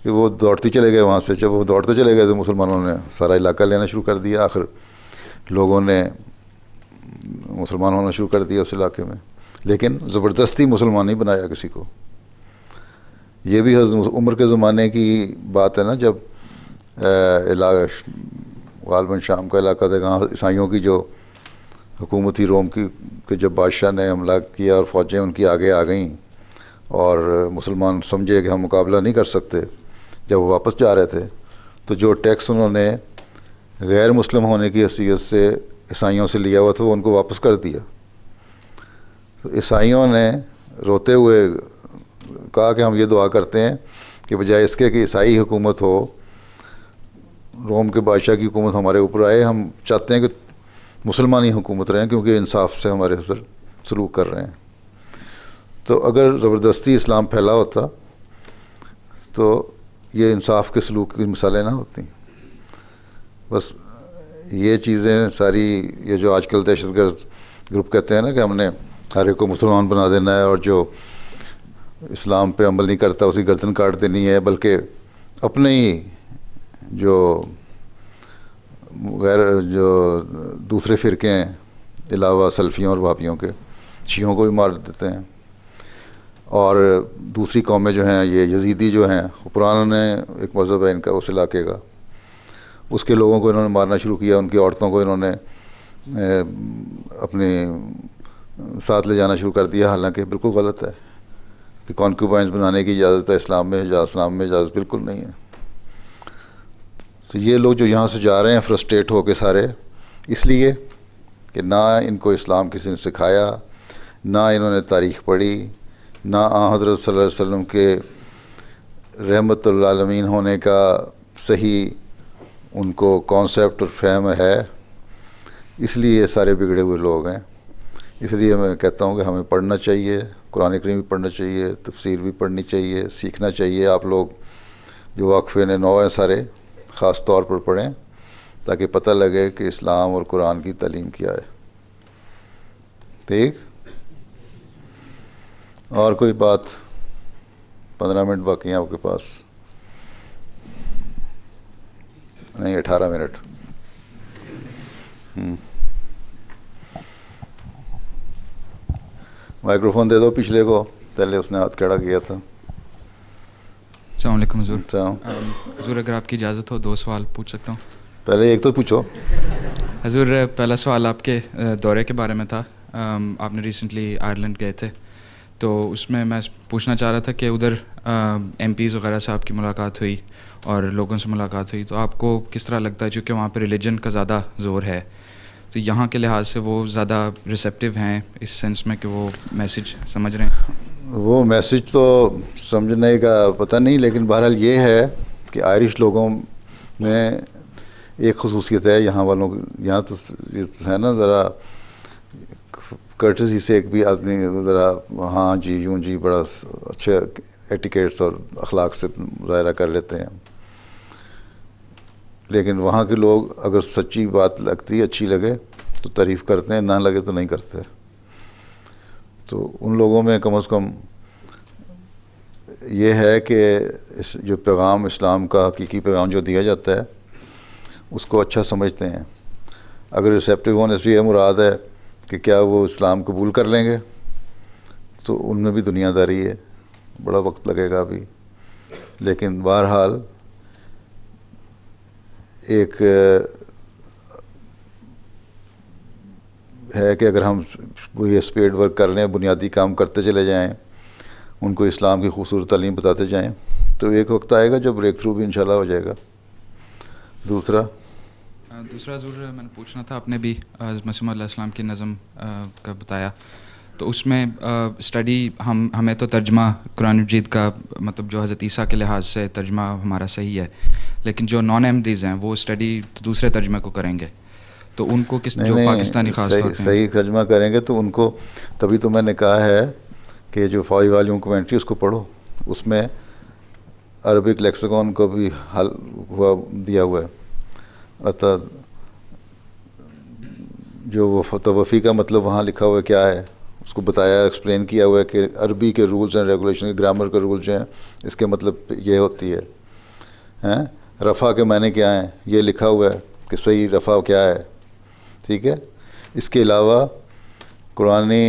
कि वो दौड़ते चले गए वहाँ से जब वो दौड़ते चले गए तो मुसलमानों ने सारा इलाका लेना शुरू कर दिया आखिर लोगों ने मुसलमान होना शुरू कर दिया उस इलाके में लेकिन ज़बरदस्ती मुसलमान नहीं बनाया किसी को ये भी उम्र के ज़माने की बात है ना जब गालबन शाम का इलाका था कहाँ ईसाइयों की जो हुकूमती रोम की के जब बादशाह ने हमला किया और फ़ौजें उनकी आगे आ गईं और मुसलमान समझे कि हम मुकाबला नहीं कर सकते जब वो वापस जा रहे थे तो जो टैक्स उन्होंने गैर मुस्लिम होने की हसीियत से ईसाइयों से लिया हुआ था वो उनको वापस कर दिया ईसाइयों ने रोते हुए कहा कि हम ये दुआ करते हैं कि बजाय इसके कि ईसाई हुकूमत हो रोम के बादशाह की हुकूमत हमारे ऊपर आए हम चाहते हैं कि मुसलमानी हुकूमत रहें क्योंकि इंसाफ से हमारे सर सलूक कर रहे हैं तो अगर ज़बरदस्ती इस्लाम फैला होता तो ये इंसाफ के सलूक की मिसालें ना होती बस ये चीज़ें सारी ये जो आजकल दहशत गर्द ग्रुप कहते हैं ना कि हमने हर एक को मुसलमान बना देना है और जो इस्लाम पे अमल नहीं करता उसकी गर्दन काट देनी है बल्कि अपने ही जो गैर जो दूसरे फ़िरके हैं अलावा सल्फ़ियों और भाभीियों के शीहों को भी मार देते हैं और दूसरी कौमें जो हैं ये यजीदी जो हैं पुराना एक मज़हब है इनका उस इलाके का उसके लोगों को इन्होंने मारना शुरू किया उनकी औरतों को इन्होंने अपने साथ ले जाना शुरू कर दिया हालांकि बिल्कुल गलत है कि कॉन्क्यूबाइंस बनाने की इजाज़त है इस्लाम में या इस्लाम में इजाज़त बिल्कुल नहीं है तो ये लोग जो यहाँ से जा रहे हैं फ्रस्ट्रेट हो के सारे इसलिए कि ना इनको इस्लाम किसी ने सिखाया ना इन्होंने तारीख़ पढ़ी ना आ हज़रत वसम के रहमतमीन होने का सही उनको कॉन्सेप्ट और फहम है इसलिए ये सारे बिगड़े हुए लोग हैं इसलिए मैं कहता हूँ कि हमें पढ़ना चाहिए कुरान करीम भी पढ़ना चाहिए तफसीर भी पढ़नी चाहिए सीखना चाहिए आप लोग जो वाकफ़े ने नौ हैं सारे ख़ास तौर पर पढ़ें ताकि पता लगे कि इस्लाम और कुरान की तलीम क्या है ठीक और कोई बात पंद्रह मिनट बाकी हैं आपके पास नहीं अठारह मिनट हम्म। माइक्रोफोन दे दो पिछले को पहले उसने हाथ खड़ा किया था अलैक्म हजूर अगर आपकी इजाज़त हो दो सवाल पूछ सकता हूँ पहले एक तो पूछो हजूर पहला सवाल आपके दौरे के बारे में था आपने रिसेंटली आयरलैंड गए थे तो उसमें मैं पूछना चाह रहा था कि उधर एम पीज़ वगैरह से आपकी मुलाकात हुई और लोगों से मुलाकात हुई तो आपको किस तरह लगता है क्योंकि वहाँ पर रिलीजन का ज़्यादा ज़ोर है तो यहाँ के लिहाज से वो ज़्यादा रिसेप्टिव हैं इस सेंस में कि वो मैसेज समझ रहे हैं वो मैसेज तो समझने का पता नहीं लेकिन बहरहाल ये है कि आयरिश लोगों में एक खसूसियत है यहाँ वालों यहाँ तो है ना ज़रा कर्टसी से एक भी आदमी ज़रा हाँ जी यूँ जी बड़ा अच्छे एटिकेट्स और अखलाक से मुजाहरा कर लेते हैं लेकिन वहाँ के लोग अगर सच्ची बात लगती अच्छी लगे तो तारीफ़ करते हैं ना लगे तो नहीं करते तो उन लोगों में कम अज़ कम ये है कि इस जो पैगाम इस्लाम का हकीकी पैगाम जो दिया जाता है उसको अच्छा समझते हैं अगर रिसेप्टिव होने से यह मुराद है कि क्या वो इस्लाम कबूल कर लेंगे तो उनमें भी दुनियादारी है बड़ा वक्त लगेगा अभी लेकिन बहरहाल एक है कि अगर हम ये स्पेड वर्क कर लें बुनियादी काम करते चले जाएँ उनको इस्लाम की खूबसूरत तालीम बताते जाएं तो एक वक्त आएगा जब ब्रेक थ्रू भी इंशाल्लाह हो जाएगा दूसरा दूसरा ज़रूर मैंने पूछना था आपने भी मसीम की नज़म का बताया तो उसमें स्टडी हम हमें तो तर्जमा कुरान मजीद का मतलब जो हज़रत ईसा के लिहाज से तर्जमा हमारा सही है लेकिन जो नॉन एमडीज़ हैं वो स्टडी दूसरे तर्जमे को करेंगे तो उनको किस नहीं, जो नहीं, पाकिस्तानी खास सही, सही तर्जमा करेंगे तो उनको तभी तो मैंने कहा है कि जो फौज वाली कमेंट्री उसको पढ़ो उसमें अरबिक लेक्सिकॉन को भी हल हुआ दिया हुआ है अतः जो वफ़ी का मतलब वहाँ लिखा हुआ क्या है उसको बताया एक्सप्लेन किया हुआ है कि अरबी के रूल्स एंड रेगुलेशन के ग्रामर के रूल्स हैं इसके मतलब ये होती है हैं रफ़ा के मायने क्या हैं ये लिखा हुआ है कि सही रफ़ा क्या है ठीक है इसके अलावा कुरानी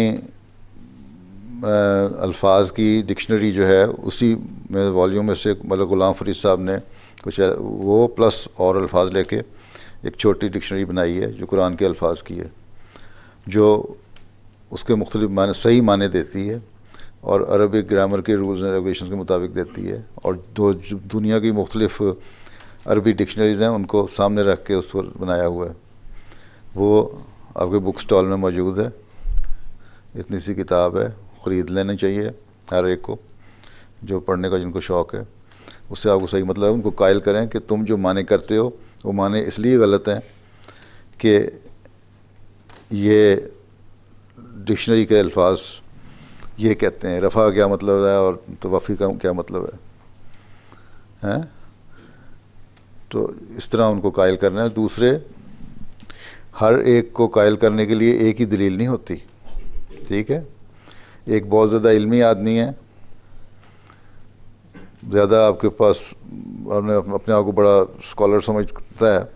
अल्फाज की डिक्शनरी जो है उसी में वॉल्यूम में से मतलब ग़ुलाम फरीद साहब ने कुछ वो प्लस और अल्फाज लेके एक छोटी डिक्शनरी बनाई है जो कुरान के अल्फाज की है जो उसके मुख्तलिफ माने सही माने देती है और अरबिक ग्रामर के रूल्स एंड रेगुलेशन के मुताबिक देती है और जो दुनिया की मुख्तलिफ अरबी डिक्शनरीज़ हैं उनको सामने रख के उसको बनाया हुआ है वो आपके बुक स्टॉल में मौजूद है इतनी सी किताब है ख़रीद लेनी चाहिए हर एक को जो पढ़ने का जिनको शौक़ है उससे आपको सही मतलब है उनको कायल करें कि तुम जो माने करते हो वो माने इसलिए गलत हैं कि ये डिक्शनरी के अल्फाज ये कहते हैं रफ़ा क्या मतलब है और तवाफ़ी का क्या मतलब है हैं तो इस तरह उनको कायल करना है दूसरे हर एक को कायल करने के लिए एक ही दलील नहीं होती ठीक है एक बहुत ज़्यादा इल्मी आदमी है ज़्यादा आपके पास अपने अपने आप को बड़ा स्कॉलर समझता है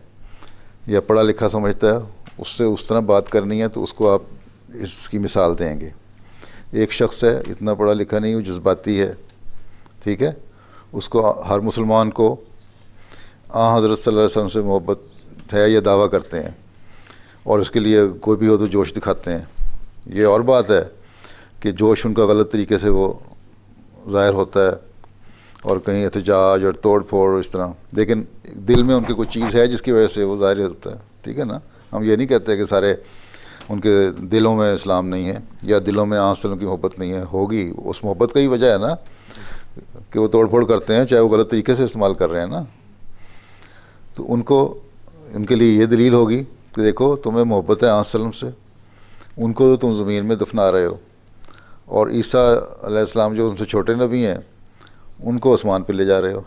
या पढ़ा लिखा समझता है उससे उस तरह बात करनी है तो उसको आप इसकी मिसाल देंगे एक शख्स है इतना पढ़ा लिखा नहीं वो जज्बाती है ठीक है उसको हर मुसलमान को आ हज़रत सल्लल्लाहु वसल्लम से मोहब्बत है या दावा करते हैं और उसके लिए कोई भी हो तो जोश दिखाते हैं ये और बात है कि जोश उनका गलत तरीके से वो ज़ाहिर होता है और कहीं एहतजाज और तोड़ फोड़ इस तरह लेकिन दिल में उनकी कोई चीज़ है जिसकी वजह से वो ज़ाहिर होता है ठीक है ना हम ये नहीं कहते कि सारे उनके दिलों में इस्लाम नहीं है या दिलों में आंसलों की मोहब्बत नहीं है होगी उस मोहब्बत का ही वजह है ना कि वो तोड़फोड़ करते हैं चाहे वो गलत तरीके से इस्तेमाल कर रहे हैं ना तो उनको उनके लिए ये दलील होगी कि देखो तुम्हें मोहब्बत है आसलम से उनको तो तुम ज़मीन में दफना रहे हो और ईसा अलैहिस्सलाम जो उनसे छोटे नबी हैं उनको आसमान पर ले जा रहे हो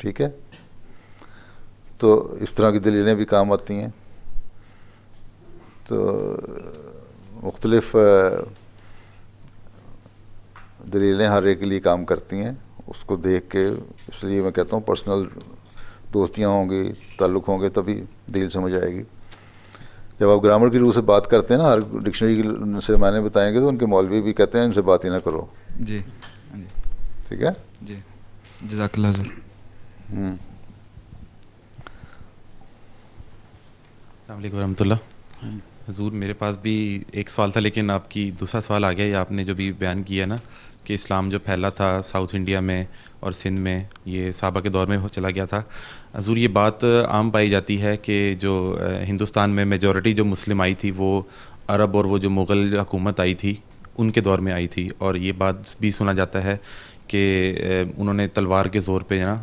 ठीक है तो इस तरह की दलीलें भी काम आती हैं तो मुख्तलफ़ दलीलें हर एक के लिए काम करती हैं उसको देख के इसलिए मैं कहता हूँ पर्सनल दोस्तियाँ होंगी ताल्लुक़ होंगे तभी दिल समझ आएगी जब आप ग्रामर की रूह से बात करते हैं ना हर डिक्शनरी की से मैंने बताएंगे तो उनके मौलवी भी कहते हैं इनसे बात ही ना करो जी ठीक है जी जजाकल्ला सर हजूर मेरे पास भी एक सवाल था लेकिन आपकी दूसरा सवाल आ गया ये आपने जो भी बयान किया ना कि इस्लाम जो फैला था साउथ इंडिया में और सिंध में ये साबा के दौर में हो चला गया था हजूर ये बात आम पाई जाती है कि जो हिंदुस्तान में मेजॉरिटी जो मुस्लिम आई थी वो अरब और वो जो मुग़ल हुकूमत आई थी उनके दौर में आई थी और ये बात भी सुना जाता है कि उन्होंने तलवार के ज़ोर पे ना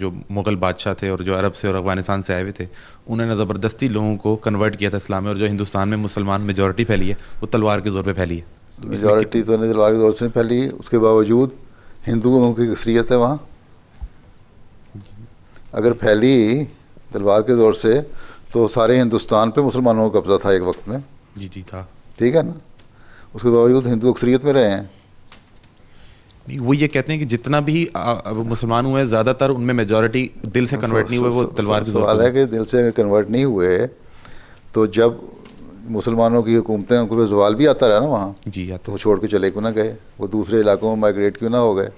जो मुग़ल बादशाह थे और जो अरब से और अफगानिस्तान से आए हुए थे उन्होंने ज़बरदस्ती लोगों को कन्वर्ट किया था इस्लाम में और जो हिंदुस्तान में मुसलमान मेजोरिटी फैली है वो तलवार के ज़ोर पे फैली है मेजोरिटी तो, तो तलवार के ज़ोर से फैली उसके बावजूद हिंदुओं की अक्सरियत है वहाँ अगर फैली तलवार के ज़ोर से तो सारे हिंदुस्तान पर मुसलमानों का कब्ज़ा था एक वक्त में जी जी था ठीक है ना उसके बावजूद हिंदू अक्सरीत में रहे हैं वो ये कहते हैं कि जितना भी मुसलमान हुए ज़्यादातर उनमें मेजॉरिटी दिल से कन्वर्ट नहीं हुए वो तलवार की सवाल है कि दिल से अगर कन्वर्ट नहीं हुए तो जब मुसलमानों की हुकूमतें उनको पे जवाल भी आता रहा ना वहाँ जी तो वो छोड़ के चले क्यों ना गए वो दूसरे इलाकों में माइग्रेट क्यों ना हो गए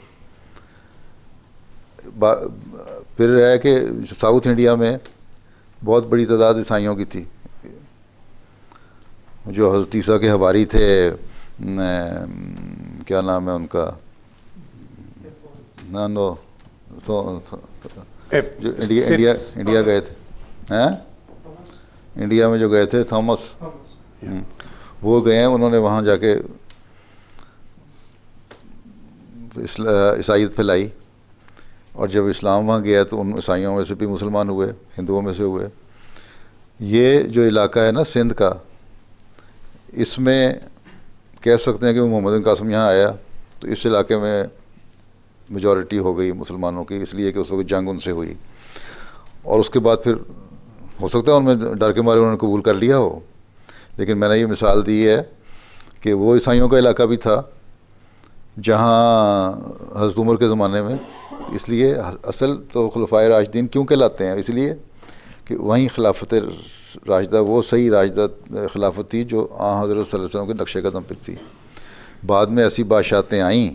फिर है कि साउथ इंडिया में बहुत बड़ी तादाद ईसाइयों की थी जो हजतीसा के हवारी थे क्या नाम है उनका ना नो तो, तो जो इंडिया इंडिया इंडिया गए थे हैं इंडिया में जो गए थे थॉमस हम्म, वो गए उन्होंने वहाँ जाके ईसाई फैलाई और जब इस्लाम वहाँ गया तो उन ईसाइयों में से भी मुसलमान हुए हिंदुओं में से हुए ये जो इलाका है ना सिंध का इसमें कह सकते हैं कि मोहम्मद कासम यहाँ आया तो इस इलाके में मेजॉरिटी हो गई मुसलमानों की इसलिए कि उस वक्त जंग उनसे हुई और उसके बाद फिर हो सकता है उनमें डर के मारे उन्होंने कबूल कर लिया हो लेकिन मैंने ये मिसाल दी है कि वो ईसाइयों का इलाका भी था जहाँ हजरत उमर के ज़माने में इसलिए असल तो खलफा राजदीन क्यों कहलाते हैं इसलिए कि वहीं खिलाफत राजदा वो सही राजदा खिलाफत थी जो आ हज़रत वसल्लम के नक्शे कदम पर थी बाद में ऐसी बादशाहतें आईं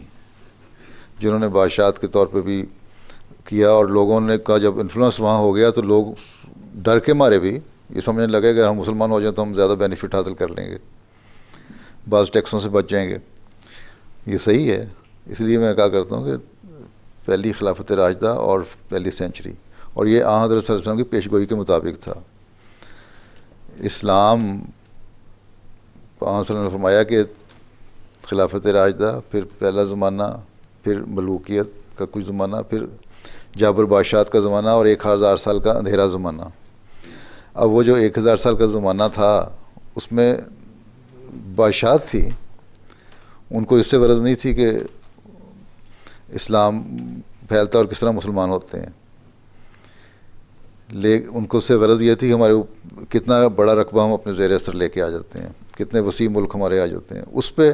जिन्होंने बादशाह के तौर पर भी किया और लोगों ने का जब इन्फ्लुएंस वहाँ हो गया तो लोग डर के मारे भी ये समझने लगे कि हम मुसलमान हो जाए तो हम ज़्यादा बेनिफिट हासिल कर लेंगे बाज़ टैक्सों से बच जाएंगे ये सही है इसलिए मैं कहा करता हूँ कि पहली खिलाफत राजदा और पहली सेंचुरी और ये आ सरसों की पेशगोई के मुताबिक था इस्लाम वसलम ने फरमाया कि खिलाफत राजदा फिर पहला ज़माना फिर मलूकियत का कुछ ज़माना फिर जाबर बादशाह का ज़माना और एक हज़ार साल का अंधेरा ज़माना अब वो जो एक हज़ार साल का ज़माना था उसमें बादशाह थी उनको इससे गरज नहीं थी कि इस्लाम फैलता और किस तरह मुसलमान होते हैं ले उनको से गरज ये थी कि हमारे कितना बड़ा रकबा हम अपने ज़ेर असर लेके आ जाते हैं कितने वसी मुल्क हमारे आ जाते हैं उस पर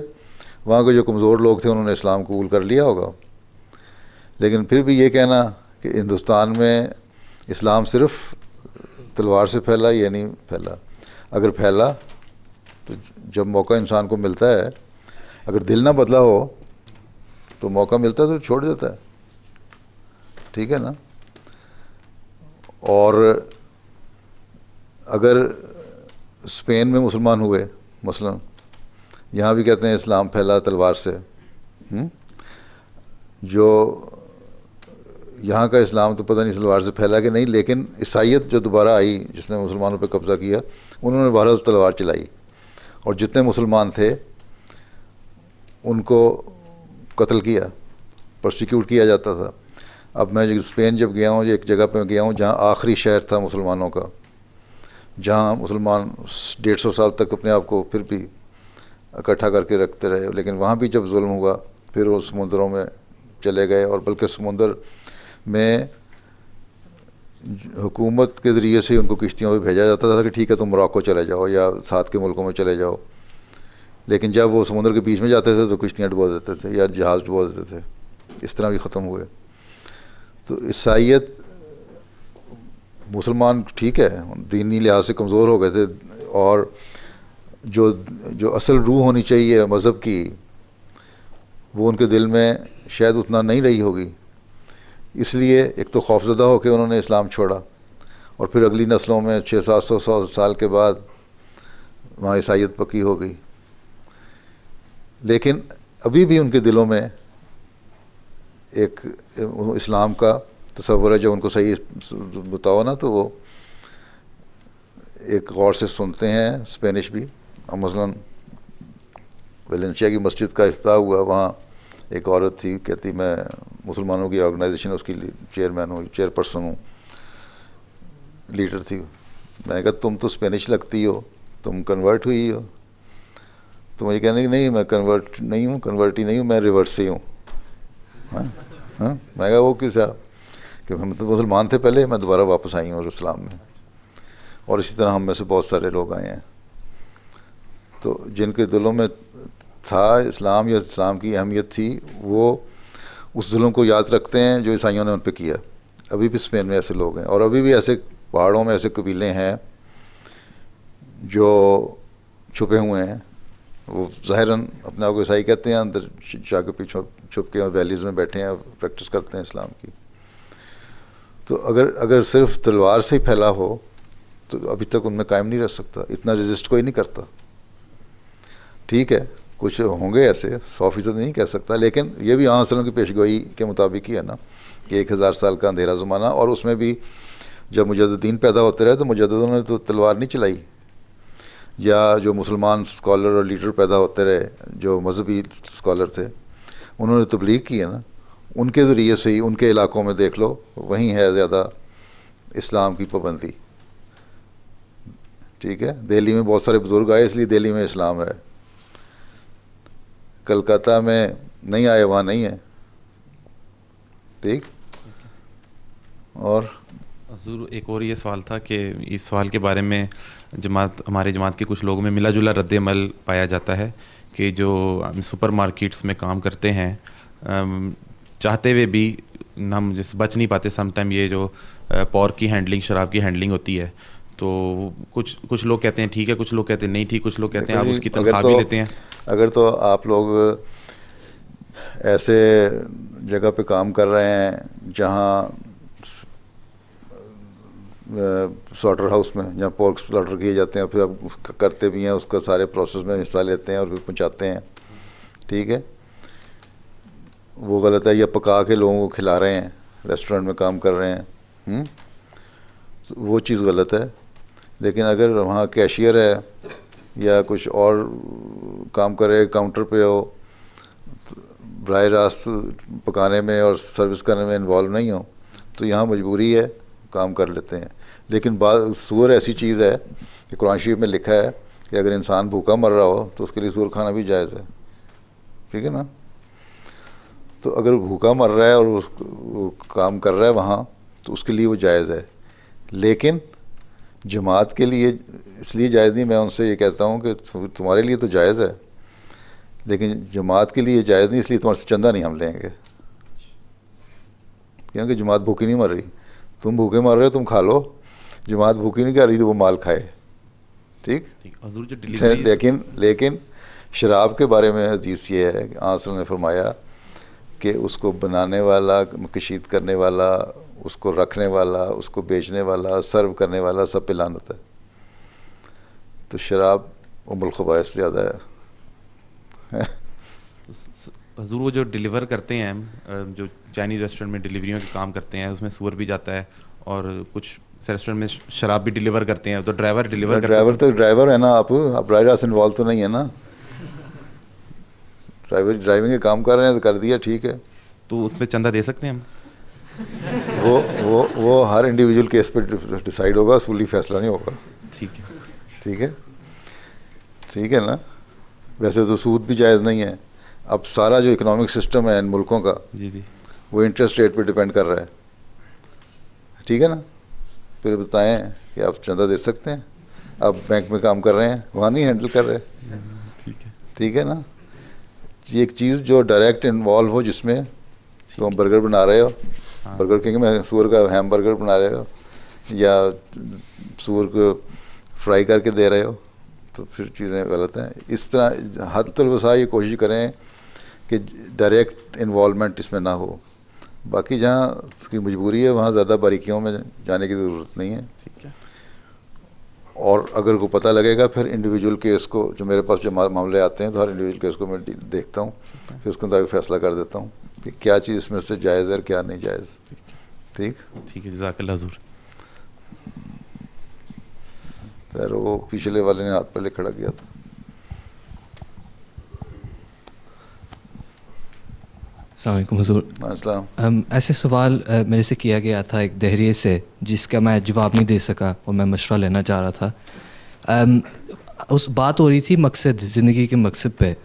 वहाँ के जो कमज़ोर लोग थे उन्होंने इस्लाम कबूल कर लिया होगा लेकिन फिर भी ये कहना कि हिंदुस्तान में इस्लाम सिर्फ तलवार से फैला या नहीं फैला अगर फैला तो जब मौका इंसान को मिलता है अगर दिल ना बदला हो तो मौका मिलता है तो छोड़ देता है ठीक है ना और अगर स्पेन में मुसलमान हुए मसलन यहाँ भी कहते हैं इस्लाम फैला तलवार से हुँ? हम्म? जो यहाँ का इस्लाम तो पता नहीं तलवार से फैला कि नहीं लेकिन ईसाइत जो दोबारा आई जिसने मुसलमानों पर कब्ज़ा किया उन्होंने बहरहाल तलवार चलाई और जितने मुसलमान थे उनको कत्ल किया प्रोसिक्यूट किया जाता था अब मैं स्पेन जब गया हूँ एक जगह पे गया हूँ जहाँ आखिरी शहर था मुसलमानों का जहाँ मुसलमान डेढ़ सौ साल तक अपने आप को फिर भी इकट्ठा करके रखते रहे लेकिन वहाँ भी जब जुल्म हुआ फिर वो समुद्रों में चले गए और बल्कि समुंदर में हुकूमत के ज़रिए से उनको किश्तियों पर भेजा जाता था कि ठीक है तुम मोरक्को चले जाओ या साथ के मुल्कों में चले जाओ लेकिन जब वो समुद्र के बीच में जाते थे तो किश्तियाँ डुबो देते थे या जहाज़ डुबो देते थे इस तरह भी ख़त्म हुए तो ईसाइत मुसलमान ठीक है दीनी लिहाज से कमज़ोर हो गए थे और जो जो असल रूह होनी चाहिए मज़हब की वो उनके दिल में शायद उतना नहीं रही होगी इसलिए एक तो खौफजदा होकर उन्होंने इस्लाम छोड़ा और फिर अगली नस्लों में छः सात सौ सौ साल के बाद वहाँ ईसाइत पक्की हो गई लेकिन अभी भी उनके दिलों में एक इस्लाम का तस्वर है जब उनको सही बताओ ना तो वो एक गौर से सुनते हैं स्पेनिश भी अब मसलन वेलेंसिया की मस्जिद का अफ्ताह हुआ वहाँ एक औरत थी कहती मैं मुसलमानों की ऑर्गेनाइजेशन उसकी चेयरमैन हूँ चेयरपर्सन हूँ लीडर थी मैं कहा तुम तो स्पेनिश लगती हो तुम कन्वर्ट हुई हो तो मुझे कहने की नहीं मैं कन्वर्ट नहीं हूँ कन्वर्ट ही नहीं हूँ मैं रिवर्स ही हूँ हाँ, हाँ? मैं कहा वो किस कि हम तो मुसलमान थे पहले मैं दोबारा वापस आई हूँ और इस्लाम में और इसी तरह हम में से बहुत सारे लोग आए हैं तो जिनके दिलों में था इस्लाम या इस्लाम की अहमियत थी वो उस जुलम को याद रखते हैं जो ईसाइयों ने उन पर किया अभी भी स्पेन में ऐसे लोग हैं और अभी भी ऐसे पहाड़ों में ऐसे कबीले हैं जो छुपे हुए हैं वो ज़ाहिरन अपने आप को ईसाई कहते हैं अंदर जाके पीछे छुप के और वैलीज़ में बैठे हैं प्रैक्टिस करते हैं इस्लाम की तो अगर अगर सिर्फ तलवार से ही फैला हो तो अभी तक उनमें कायम नहीं रह सकता इतना रजिस्ट कोई नहीं करता ठीक है कुछ होंगे ऐसे सौ फीसद नहीं कह सकता लेकिन ये भी आंसलों की पेशगोई के मुताबिक ही है ना कि एक हज़ार साल का अंधेरा ज़माना और उसमें भी जब मुजद्दीन पैदा होते रहे तो मुजद्दों ने तो तलवार नहीं चलाई या जो मुसलमान स्कॉलर और लीडर पैदा होते रहे जो मजहबी स्कॉलर थे उन्होंने तबलीग की है ना उनके ज़रिए से ही उनके इलाकों में देख लो वहीं है ज़्यादा इस्लाम की पाबंदी ठीक है दिल्ली में बहुत सारे बुज़ुर्ग आए इसलिए दिल्ली में इस्लाम है कलकत्ता में नहीं आए वहाँ नहीं है ठीक और हजूर एक और ये सवाल था कि इस सवाल के बारे में जमात हमारे जमात के कुछ लोगों में मिला जुला रद्दमल पाया जाता है कि जो सुपर मार्केट्स में काम करते हैं चाहते हुए भी हम जैसे बच नहीं पाते समटाइम ये जो पॉर की हैंडलिंग शराब की हैंडलिंग होती है तो कुछ कुछ लोग कहते हैं ठीक है कुछ लोग कहते हैं नहीं ठीक कुछ लोग कहते हैं आप उसकी तो- तनख्वाह तो, भी लेते हैं अगर तो आप लोग ऐसे जगह पे काम कर रहे हैं जहाँ स्लॉटर हाउस में जहाँ पोर्क स्लॉटर किए जाते हैं फिर आप करते भी हैं उसका सारे प्रोसेस में हिस्सा लेते हैं और फिर पहुँचाते हैं ठीक है वो गलत है या पका के लोगों को खिला रहे हैं रेस्टोरेंट में काम कर रहे हैं हुँ? हम्म? तो वो चीज़ गलत है लेकिन अगर वहाँ कैशियर है या कुछ और काम करे काउंटर पे हो तो बर रास्त पकाने में और सर्विस करने में इन्वॉल्व नहीं हो तो यहाँ मजबूरी है काम कर लेते हैं लेकिन बात सूर ऐसी चीज़ है कि कुरान शरीफ में लिखा है कि अगर इंसान भूखा मर रहा हो तो उसके लिए सूर खाना भी जायज़ है ठीक है ना तो अगर भूखा मर रहा है और उस काम कर रहा है वहाँ तो उसके लिए वो जायज़ है लेकिन जमात के लिए इसलिए जायज़ नहीं मैं उनसे ये कहता हूँ कि तुम्हारे लिए तो जायज़ है लेकिन जमात के लिए जायज़ नहीं इसलिए तुम्हारे से चंदा नहीं हम लेंगे क्योंकि जमात भूखी नहीं मर रही तुम भूखे मर रहे हो तुम खा लो जमात भूखी नहीं कर रही तो वो माल खाए ठीक लेकिन लेकिन शराब के बारे में हदीस ये है आंसर ने फरमाया कि उसको बनाने वाला कशीद करने वाला उसको रखने वाला उसको बेचने वाला सर्व करने वाला सब पे लान होता है तो शराब उमुल खबाइस ज़्यादा है हजूर वो जो डिलीवर करते हैं जो चाइनीज़ रेस्टोरेंट में डिलीवरियों के काम करते हैं उसमें सूअर भी जाता है और कुछ रेस्टोरेंट में शराब भी डिलीवर करते हैं तो ड्राइवर डिलीवर ड्राइवर तो ड्राइवर है ना आप आप ड्राइवर से इन्वॉल्व तो नहीं है ना ड्राइवर ड्राइविंग का काम कर रहे हैं तो कर दिया ठीक है तो उस पर चंदा दे सकते हैं हम वो वो वो हर इंडिविजुअल केस पे डिसाइड होगा असूली फैसला नहीं होगा ठीक है ठीक है ठीक है ना वैसे तो सूद भी जायज़ नहीं है अब सारा जो इकोनॉमिक सिस्टम है इन मुल्कों का जी जी वो इंटरेस्ट रेट पे डिपेंड कर रहा है ठीक है ना फिर तो बताएं कि आप चंदा दे सकते हैं आप बैंक में काम कर रहे हैं वहाँ नहीं हैंडल कर रहे ठीक है ठीक है ना एक चीज़ जो डायरेक्ट इन्वॉल्व हो जिसमें तो हम बर्गर बना रहे हो हाँ। बर्गर किंग में सूअर का हैम बर्गर बना रहे हो या सूअर को फ्राई करके दे रहे हो तो फिर चीज़ें गलत हैं इस तरह हद तलवसा ये कोशिश करें कि डायरेक्ट इन्वॉलमेंट इसमें ना हो बाकी जहाँ उसकी मजबूरी है वहाँ ज़्यादा बारीकियों में जाने की ज़रूरत नहीं है ठीक है और अगर को पता लगेगा फिर इंडिविजुअल केस को जो मेरे पास जो मामले आते हैं तो हर इंडिविजुअल केस को मैं देखता हूँ फिर उसके मुताबिक फ़ैसला कर देता हूँ कि क्या चीज़ इसमें से जायज़ है और क्या नहीं जायज़ ठीक ठीक है जजाकल हजूर फिर वो पिछले वाले ने हाथ पहले खड़ा किया था अलैक्म हजूर um, ऐसे सवाल मेरे से किया गया था एक दहरिए से जिसका मैं जवाब नहीं दे सका और मैं मशवरा लेना चाह रहा था um, उस बात हो रही थी मकसद ज़िंदगी के मकसद पे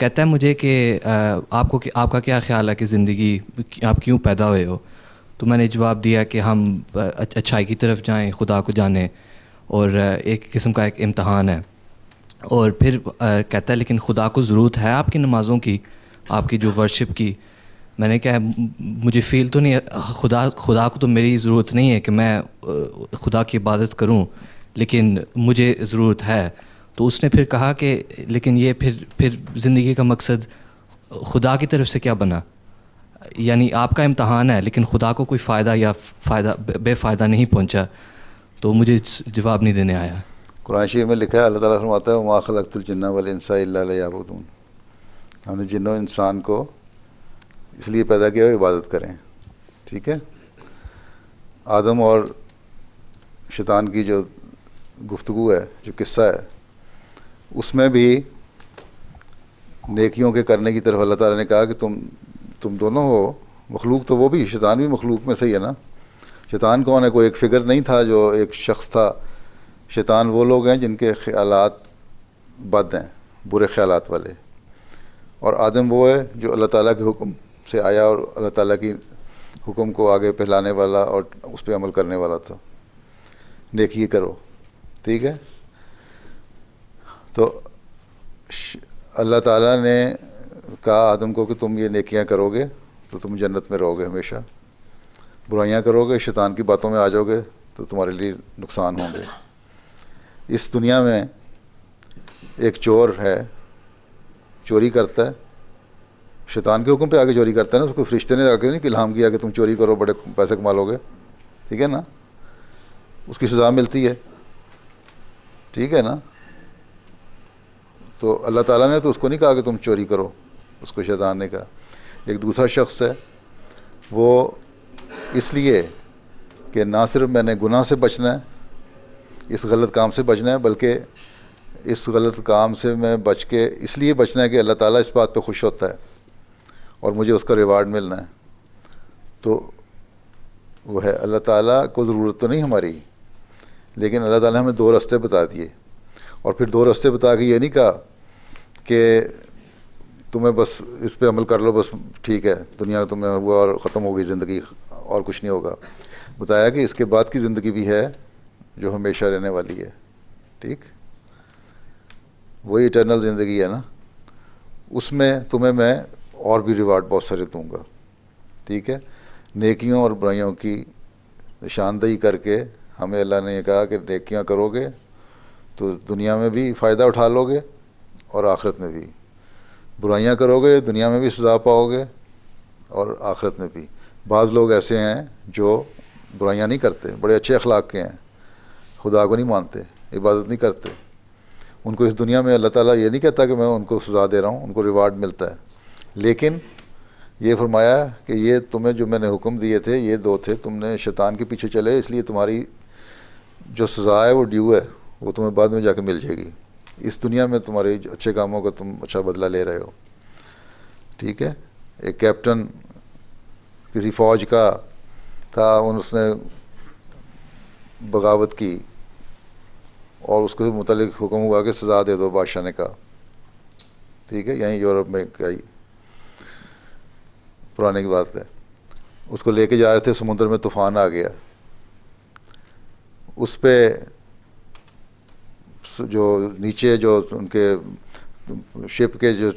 कहता है मुझे कि आपको कि, आपका क्या ख्याल है कि ज़िंदगी आप क्यों पैदा हुए हो तो मैंने जवाब दिया कि हम अच्छाई की तरफ जाएं खुदा को जाने और एक किस्म का एक इम्तहान है और फिर कहता है लेकिन खुदा को ज़रूरत है आपकी नमाज़ों की आपकी जो वर्शिप की मैंने कहा मुझे फील तो नहीं खुदा खुदा को तो मेरी ज़रूरत नहीं है कि मैं खुदा की इबादत करूं लेकिन मुझे ज़रूरत है तो उसने फिर कहा कि लेकिन ये फिर फिर ज़िंदगी का मकसद खुदा की तरफ से क्या बना यानी आपका इम्तहान है लेकिन खुदा को कोई फ़ायदा या फ़ायदा बेफ़ायदा नहीं पहुंचा तो मुझे जवाब नहीं देने आया कुरान शरीफ में लिखा है अल्लाह ताला फरमाता है माँ खलकतुलजन्ना वलसा याबून हमने जिन्नों इंसान को इसलिए पैदा किया इबादत करें ठीक है आदम और शैतान की जो गुफ्तु है जो किस्सा है उसमें भी नेकियों के करने की तरफ अल्लाह ताला ने कहा कि तुम तुम दोनों हो मखलूक तो वो भी शैतान भी मखलूक में सही है ना शैतान कौन है कोई एक फ़िगर नहीं था जो एक शख्स था शैतान वो लोग हैं जिनके ख्याल बद हैं बुरे ख्याल वाले और आदम वो है जो अल्लाह ताला के हुक्म से आया और अल्लाह ताला की हुक्म को आगे फैलाने वाला और उस पर अमल करने वाला था नेकी करो ठीक है तो अल्लाह ताला ने कहा आदम को कि तुम ये नेकियां करोगे तो तुम जन्नत में रहोगे हमेशा बुराइयां करोगे शैतान की बातों में आ जाओगे तो तुम्हारे लिए नुकसान होंगे इस दुनिया में एक चोर है चोरी करता है शैतान के हुक्म पे आगे चोरी करता है ना उसको फरिश्ते ने आगे नहीं इल्हाम किया कि तुम चोरी करो बड़े पैसे कमा लोगे ठीक है ना उसकी सज़ा मिलती है ठीक है ना तो अल्लाह ताला ने तो उसको नहीं कहा कि तुम चोरी करो उसको शैतान ने कहा एक दूसरा शख्स है वो इसलिए कि ना सिर्फ मैंने गुनाह से बचना है इस गलत काम से बचना है बल्कि इस गलत काम से मैं बच के इसलिए बचना है कि अल्लाह ताला इस बात पे खुश होता है और मुझे उसका रिवार्ड मिलना है तो वह है अल्लाह ताला को ज़रूरत तो नहीं हमारी लेकिन अल्लाह ताला हमें दो रास्ते बता दिए और फिर दो रास्ते बता के तो ये नहीं कहा कि तुम्हें बस इस पर अमल कर लो बस ठीक है दुनिया तुम्हें हुआ और ख़त्म होगी ज़िंदगी और कुछ नहीं होगा बताया कि इसके बाद की ज़िंदगी भी है जो हमेशा रहने वाली है ठीक वही इटर्नल ज़िंदगी है ना उसमें तुम्हें मैं और भी रिवार्ड बहुत सारे दूंगा ठीक है नेकियों और बुराइयों की निशानदेही करके हमें अल्लाह ने कहा कि नेकियां करोगे तो दुनिया में भी फ़ायदा उठा लोगे और आखिरत में भी बुराइयाँ करोगे दुनिया में भी सजा पाओगे और आखिरत में भी बाज़ लोग ऐसे हैं जो बुराइयाँ नहीं करते बड़े अच्छे अखलाक के हैं खुदा को नहीं मानते इबादत नहीं करते उनको इस दुनिया में अल्लाह ताला ये नहीं कहता कि मैं उनको सज़ा दे रहा हूँ उनको रिवार्ड मिलता है लेकिन ये फरमाया कि ये तुम्हें जो मैंने हुक्म दिए थे ये दो थे तुमने शैतान के पीछे चले इसलिए तुम्हारी जो सज़ा है वो ड्यू है वो तुम्हें बाद में जाकर मिल जाएगी इस दुनिया में तुम्हारे अच्छे कामों का तुम अच्छा बदला ले रहे हो ठीक है एक कैप्टन किसी फौज का था उन उसने बगावत की और उसको मुतलिक हुक्म हुआ कि सज़ा दे दो बादशाह ने कहा ठीक है यहीं यूरोप में कई पुराने की बात है उसको लेके जा रहे थे समुद्र में तूफ़ान आ गया उस पर जो नीचे जो उनके शिप के जो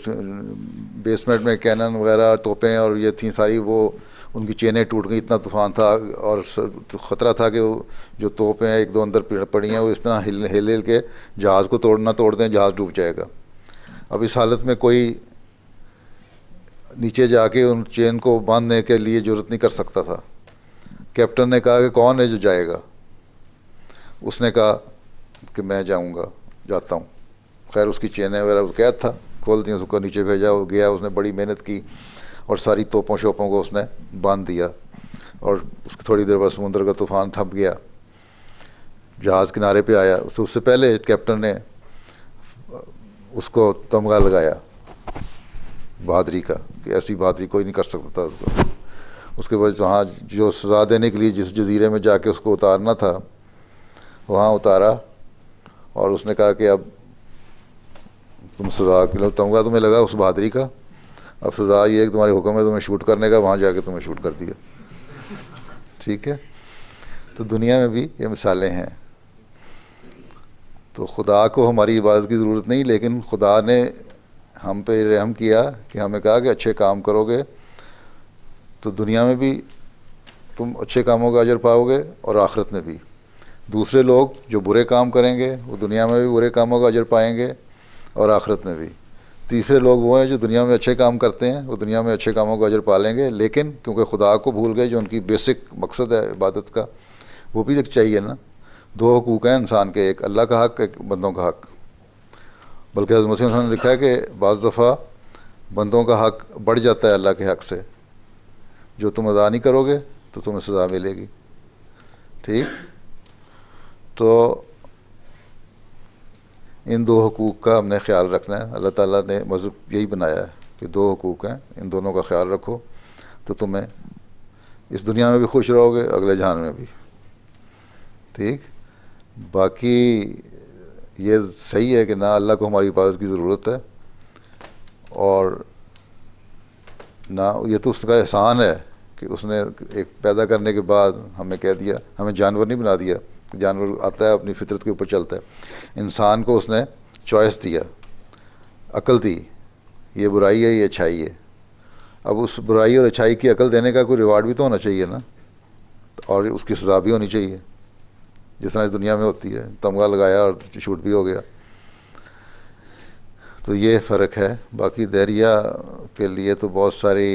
बेसमेंट में कैनन वगैरह तोपें और ये थी सारी वो उनकी चेनें टूट गई इतना तूफान था और ख़तरा था कि जो तोपें एक दो अंदर पड़ी हैं वो इस तरह हिल हिल हिल के जहाज़ को तोड़ना तोड़ दें जहाज़ डूब जाएगा अब इस हालत में कोई नीचे जाके उन चेन को बांधने के लिए जरूरत नहीं कर सकता था कैप्टन ने कहा कि कौन है जो जाएगा उसने कहा कि मैं जाऊँगा जाता हूँ खैर उसकी चेनें वगैरह कैद था खोल दी उसको नीचे भेजा वो गया उसने बड़ी मेहनत की और सारी तोपों शोपों को उसने बांध दिया और उसकी थोड़ी देर बाद समुद्र का तूफ़ान थप गया जहाज़ किनारे पे आया उससे तो उससे पहले कैप्टन ने उसको तमगा लगाया बहादरी का कि ऐसी बहादरी कोई नहीं कर सकता था उसको उसके बाद वहाँ जो सज़ा देने के लिए जिस जजीरे में जाके उसको उतारना था वहाँ उतारा और उसने कहा कि अब तुम सज़ा के लिए तमगा तुम्हें लगा उस बहादरी का अब सज़ा ये कि तुम्हारे हुक्म है तुम्हें शूट करने का वहाँ जाके तुम्हें शूट कर दिया ठीक है तो दुनिया में भी ये मिसालें हैं तो खुदा को हमारी इबादत की ज़रूरत नहीं लेकिन खुदा ने हम पे रहम किया कि हमें कहा कि अच्छे काम करोगे तो दुनिया में भी तुम अच्छे कामों का अजर पाओगे और आखिरत में भी दूसरे लोग जो बुरे काम करेंगे वो दुनिया में भी बुरे कामों का अजर पाएंगे और आखिरत में भी तीसरे लोग वो हैं जो दुनिया में अच्छे काम करते हैं वो दुनिया में अच्छे कामों का अजर पालेंगे लेकिन क्योंकि खुदा को भूल गए जो उनकी बेसिक मकसद है इबादत का वो भी एक चाहिए ना दो हकूक़ हैं इंसान के एक अल्लाह का हक एक बंदों का हक बल्कि हजरत मसीह ने लिखा है कि बज़ दफ़ा बंदों का हक बढ़ जाता है अल्लाह के हक से जो तुम अदा नहीं करोगे तो तुम्हें सज़ा मिलेगी ठीक तो इन दो हकूक़ का हमने ख्याल रखना है अल्लाह ताला ने मज़हब यही बनाया है कि दो हकूक़ हैं इन दोनों का ख्याल रखो तो तुम्हें इस दुनिया में भी खुश रहोगे अगले जहान में भी ठीक बाकी ये सही है कि ना अल्लाह को हमारी हिफाजत की ज़रूरत है और ना ये तो उसका एहसान है कि उसने एक पैदा करने के बाद हमें कह दिया हमें जानवर नहीं बना दिया जानवर आता है अपनी फितरत के ऊपर चलता है इंसान को उसने चॉइस दिया अकल दी ये बुराई है ये अच्छाई है अब उस बुराई और अच्छाई की अकल देने का कोई रिवार्ड भी तो होना चाहिए ना और उसकी सज़ा भी होनी चाहिए जिस तरह इस दुनिया में होती है तमगा लगाया और शूट भी हो गया तो ये फ़र्क है बाकी दहरिया के लिए तो बहुत सारी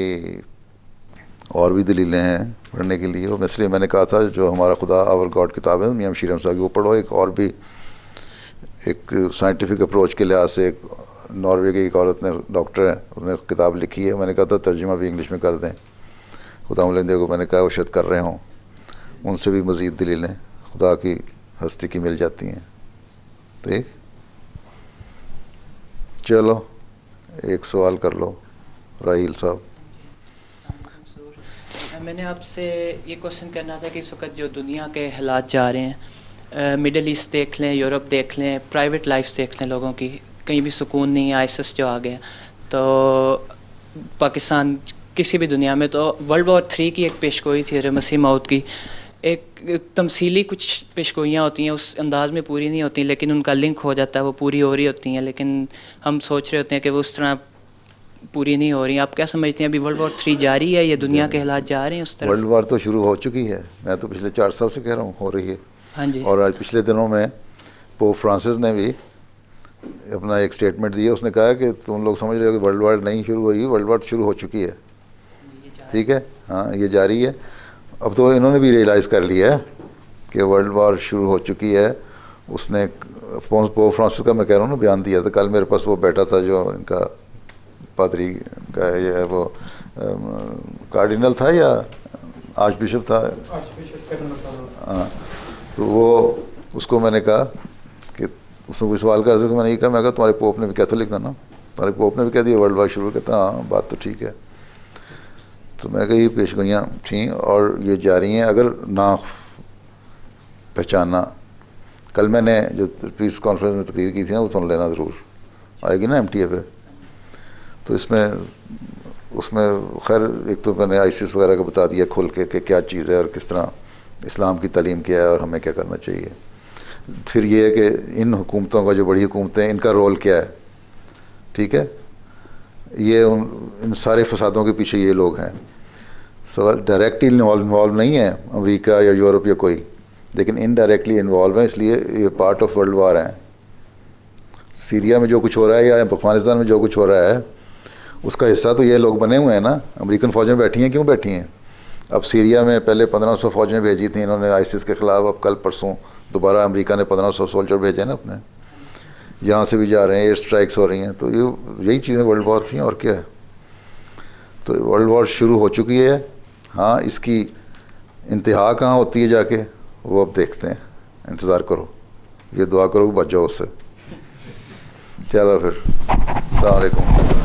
और भी दलीलें हैं पढ़ने के लिए और इसलिए मैंने कहा था जो हमारा खुदा आवर गॉड किताब है मियाम शीरम साहब की वो पढ़ो एक और भी एक साइंटिफिक अप्रोच के लिहाज से एक नॉर्वे की एक औरत ने डॉक्टर है उसने किताब लिखी है मैंने कहा था तर्जुमा भी इंग्लिश में कर दें खुदा लेंदे को मैंने कहा वो कर रहे हों उनसे भी मज़ीद दलीलें खुदा की हस्ती की मिल जाती हैं ठीक चलो एक सवाल कर लो राहील साहब मैंने आपसे ये क्वेश्चन करना था कि इस वक्त जो दुनिया के हालात जा रहे हैं मिडल ईस्ट देख लें यूरोप देख लें प्राइवेट लाइफ देख लें लोगों की कहीं भी सुकून नहीं है आइसिस जो आ गया तो पाकिस्तान किसी भी दुनिया में तो वर्ल्ड वॉर थ्री की एक पेशगोई थी मसीह मौत की एक, एक तमसीली कुछ पेशगोइयाँ होती हैं उस अंदाज में पूरी नहीं होती लेकिन उनका लिंक हो जाता है वो पूरी हो रही होती हैं लेकिन हम सोच रहे होते हैं कि वो उस तरह पूरी नहीं हो रही आप क्या समझते हैं अभी वर्ल्ड वॉर थ्री जारी है या दुनिया के हालात जा रहे हैं उस वर्ल्ड वॉर तो शुरू हो चुकी है मैं तो पिछले चार साल से कह रहा हूँ हो रही है हाँ जी और आज पिछले दिनों में पोप फ्रांसिस ने भी अपना एक स्टेटमेंट दिया उसने कहा कि तुम लोग समझ रहे हो कि वर्ल्ड वार नहीं शुरू हुई वर्ल्ड वार शुरू हो चुकी है ठीक है हाँ ये जारी है अब तो इन्होंने भी रियलाइज़ कर लिया है कि वर्ल्ड वार शुरू हो चुकी है उसने पोप फ्रांसिस का मैं कह रहा हूँ ना बयान दिया था कल मेरे पास वो बैठा था जो इनका पादरी का ये वो कार्डिनल था या आर्च बिशप था हाँ तो वो उसको मैंने कहा कि उसने कुछ सवाल कर सकता तो मैंने ये कहा मैं कहा तुम्हारे पोप ने भी कैथोलिक था ना तुम्हारे पोप ने भी कह दिया वर्ल्ड वाइड शुरू कहता हाँ बात तो ठीक है तो मैं कहा ये पेशगोइयाँ थी और ये जा रही हैं अगर ना पहचानना कल मैंने जो पीस कॉन्फ्रेंस में तकरीर की थी ना वो सुन लेना ज़रूर आएगी ना एम टी ए पे तो इसमें उसमें खैर एक तो मैंने आइसिस वगैरह का बता दिया खोल के कि क्या चीज़ है और किस तरह इस्लाम की तलीम क्या है और हमें क्या करना चाहिए फिर ये है कि इन हुकूमतों का जो बड़ी हुकूमतें हैं इनका रोल क्या है ठीक है ये उन इन सारे फसादों के पीछे ये लोग हैं सवाल डायरेक्टली इन्वॉल्व नहीं है अमेरिका या यूरोप या कोई लेकिन इनडायरेक्टली इन्वॉल्व है इसलिए ये पार्ट ऑफ वर्ल्ड वार हैं सीरिया में जो कुछ हो रहा है या अफगानिस्तान में जो कुछ हो रहा है उसका हिस्सा तो ये लोग बने हुए हैं ना अमेरिकन फ़ौजें बैठी हैं क्यों बैठी हैं अब सीरिया में पहले 1500 फौजें भेजी थी इन्होंने आइसिस के ख़िलाफ़ अब कल परसों दोबारा अमेरिका ने 1500 सोल्जर भेजे ना अपने यहाँ से भी जा रहे हैं एयर स्ट्राइक्स हो रही हैं तो ये यही चीज़ें वर्ल्ड वॉर थी और क्या है तो वर्ल्ड वॉर शुरू हो चुकी है हाँ इसकी इंतहा कहाँ होती है जाके वो अब देखते हैं इंतज़ार करो ये दुआ करो बच जाओ उससे चलो फिर अलकुम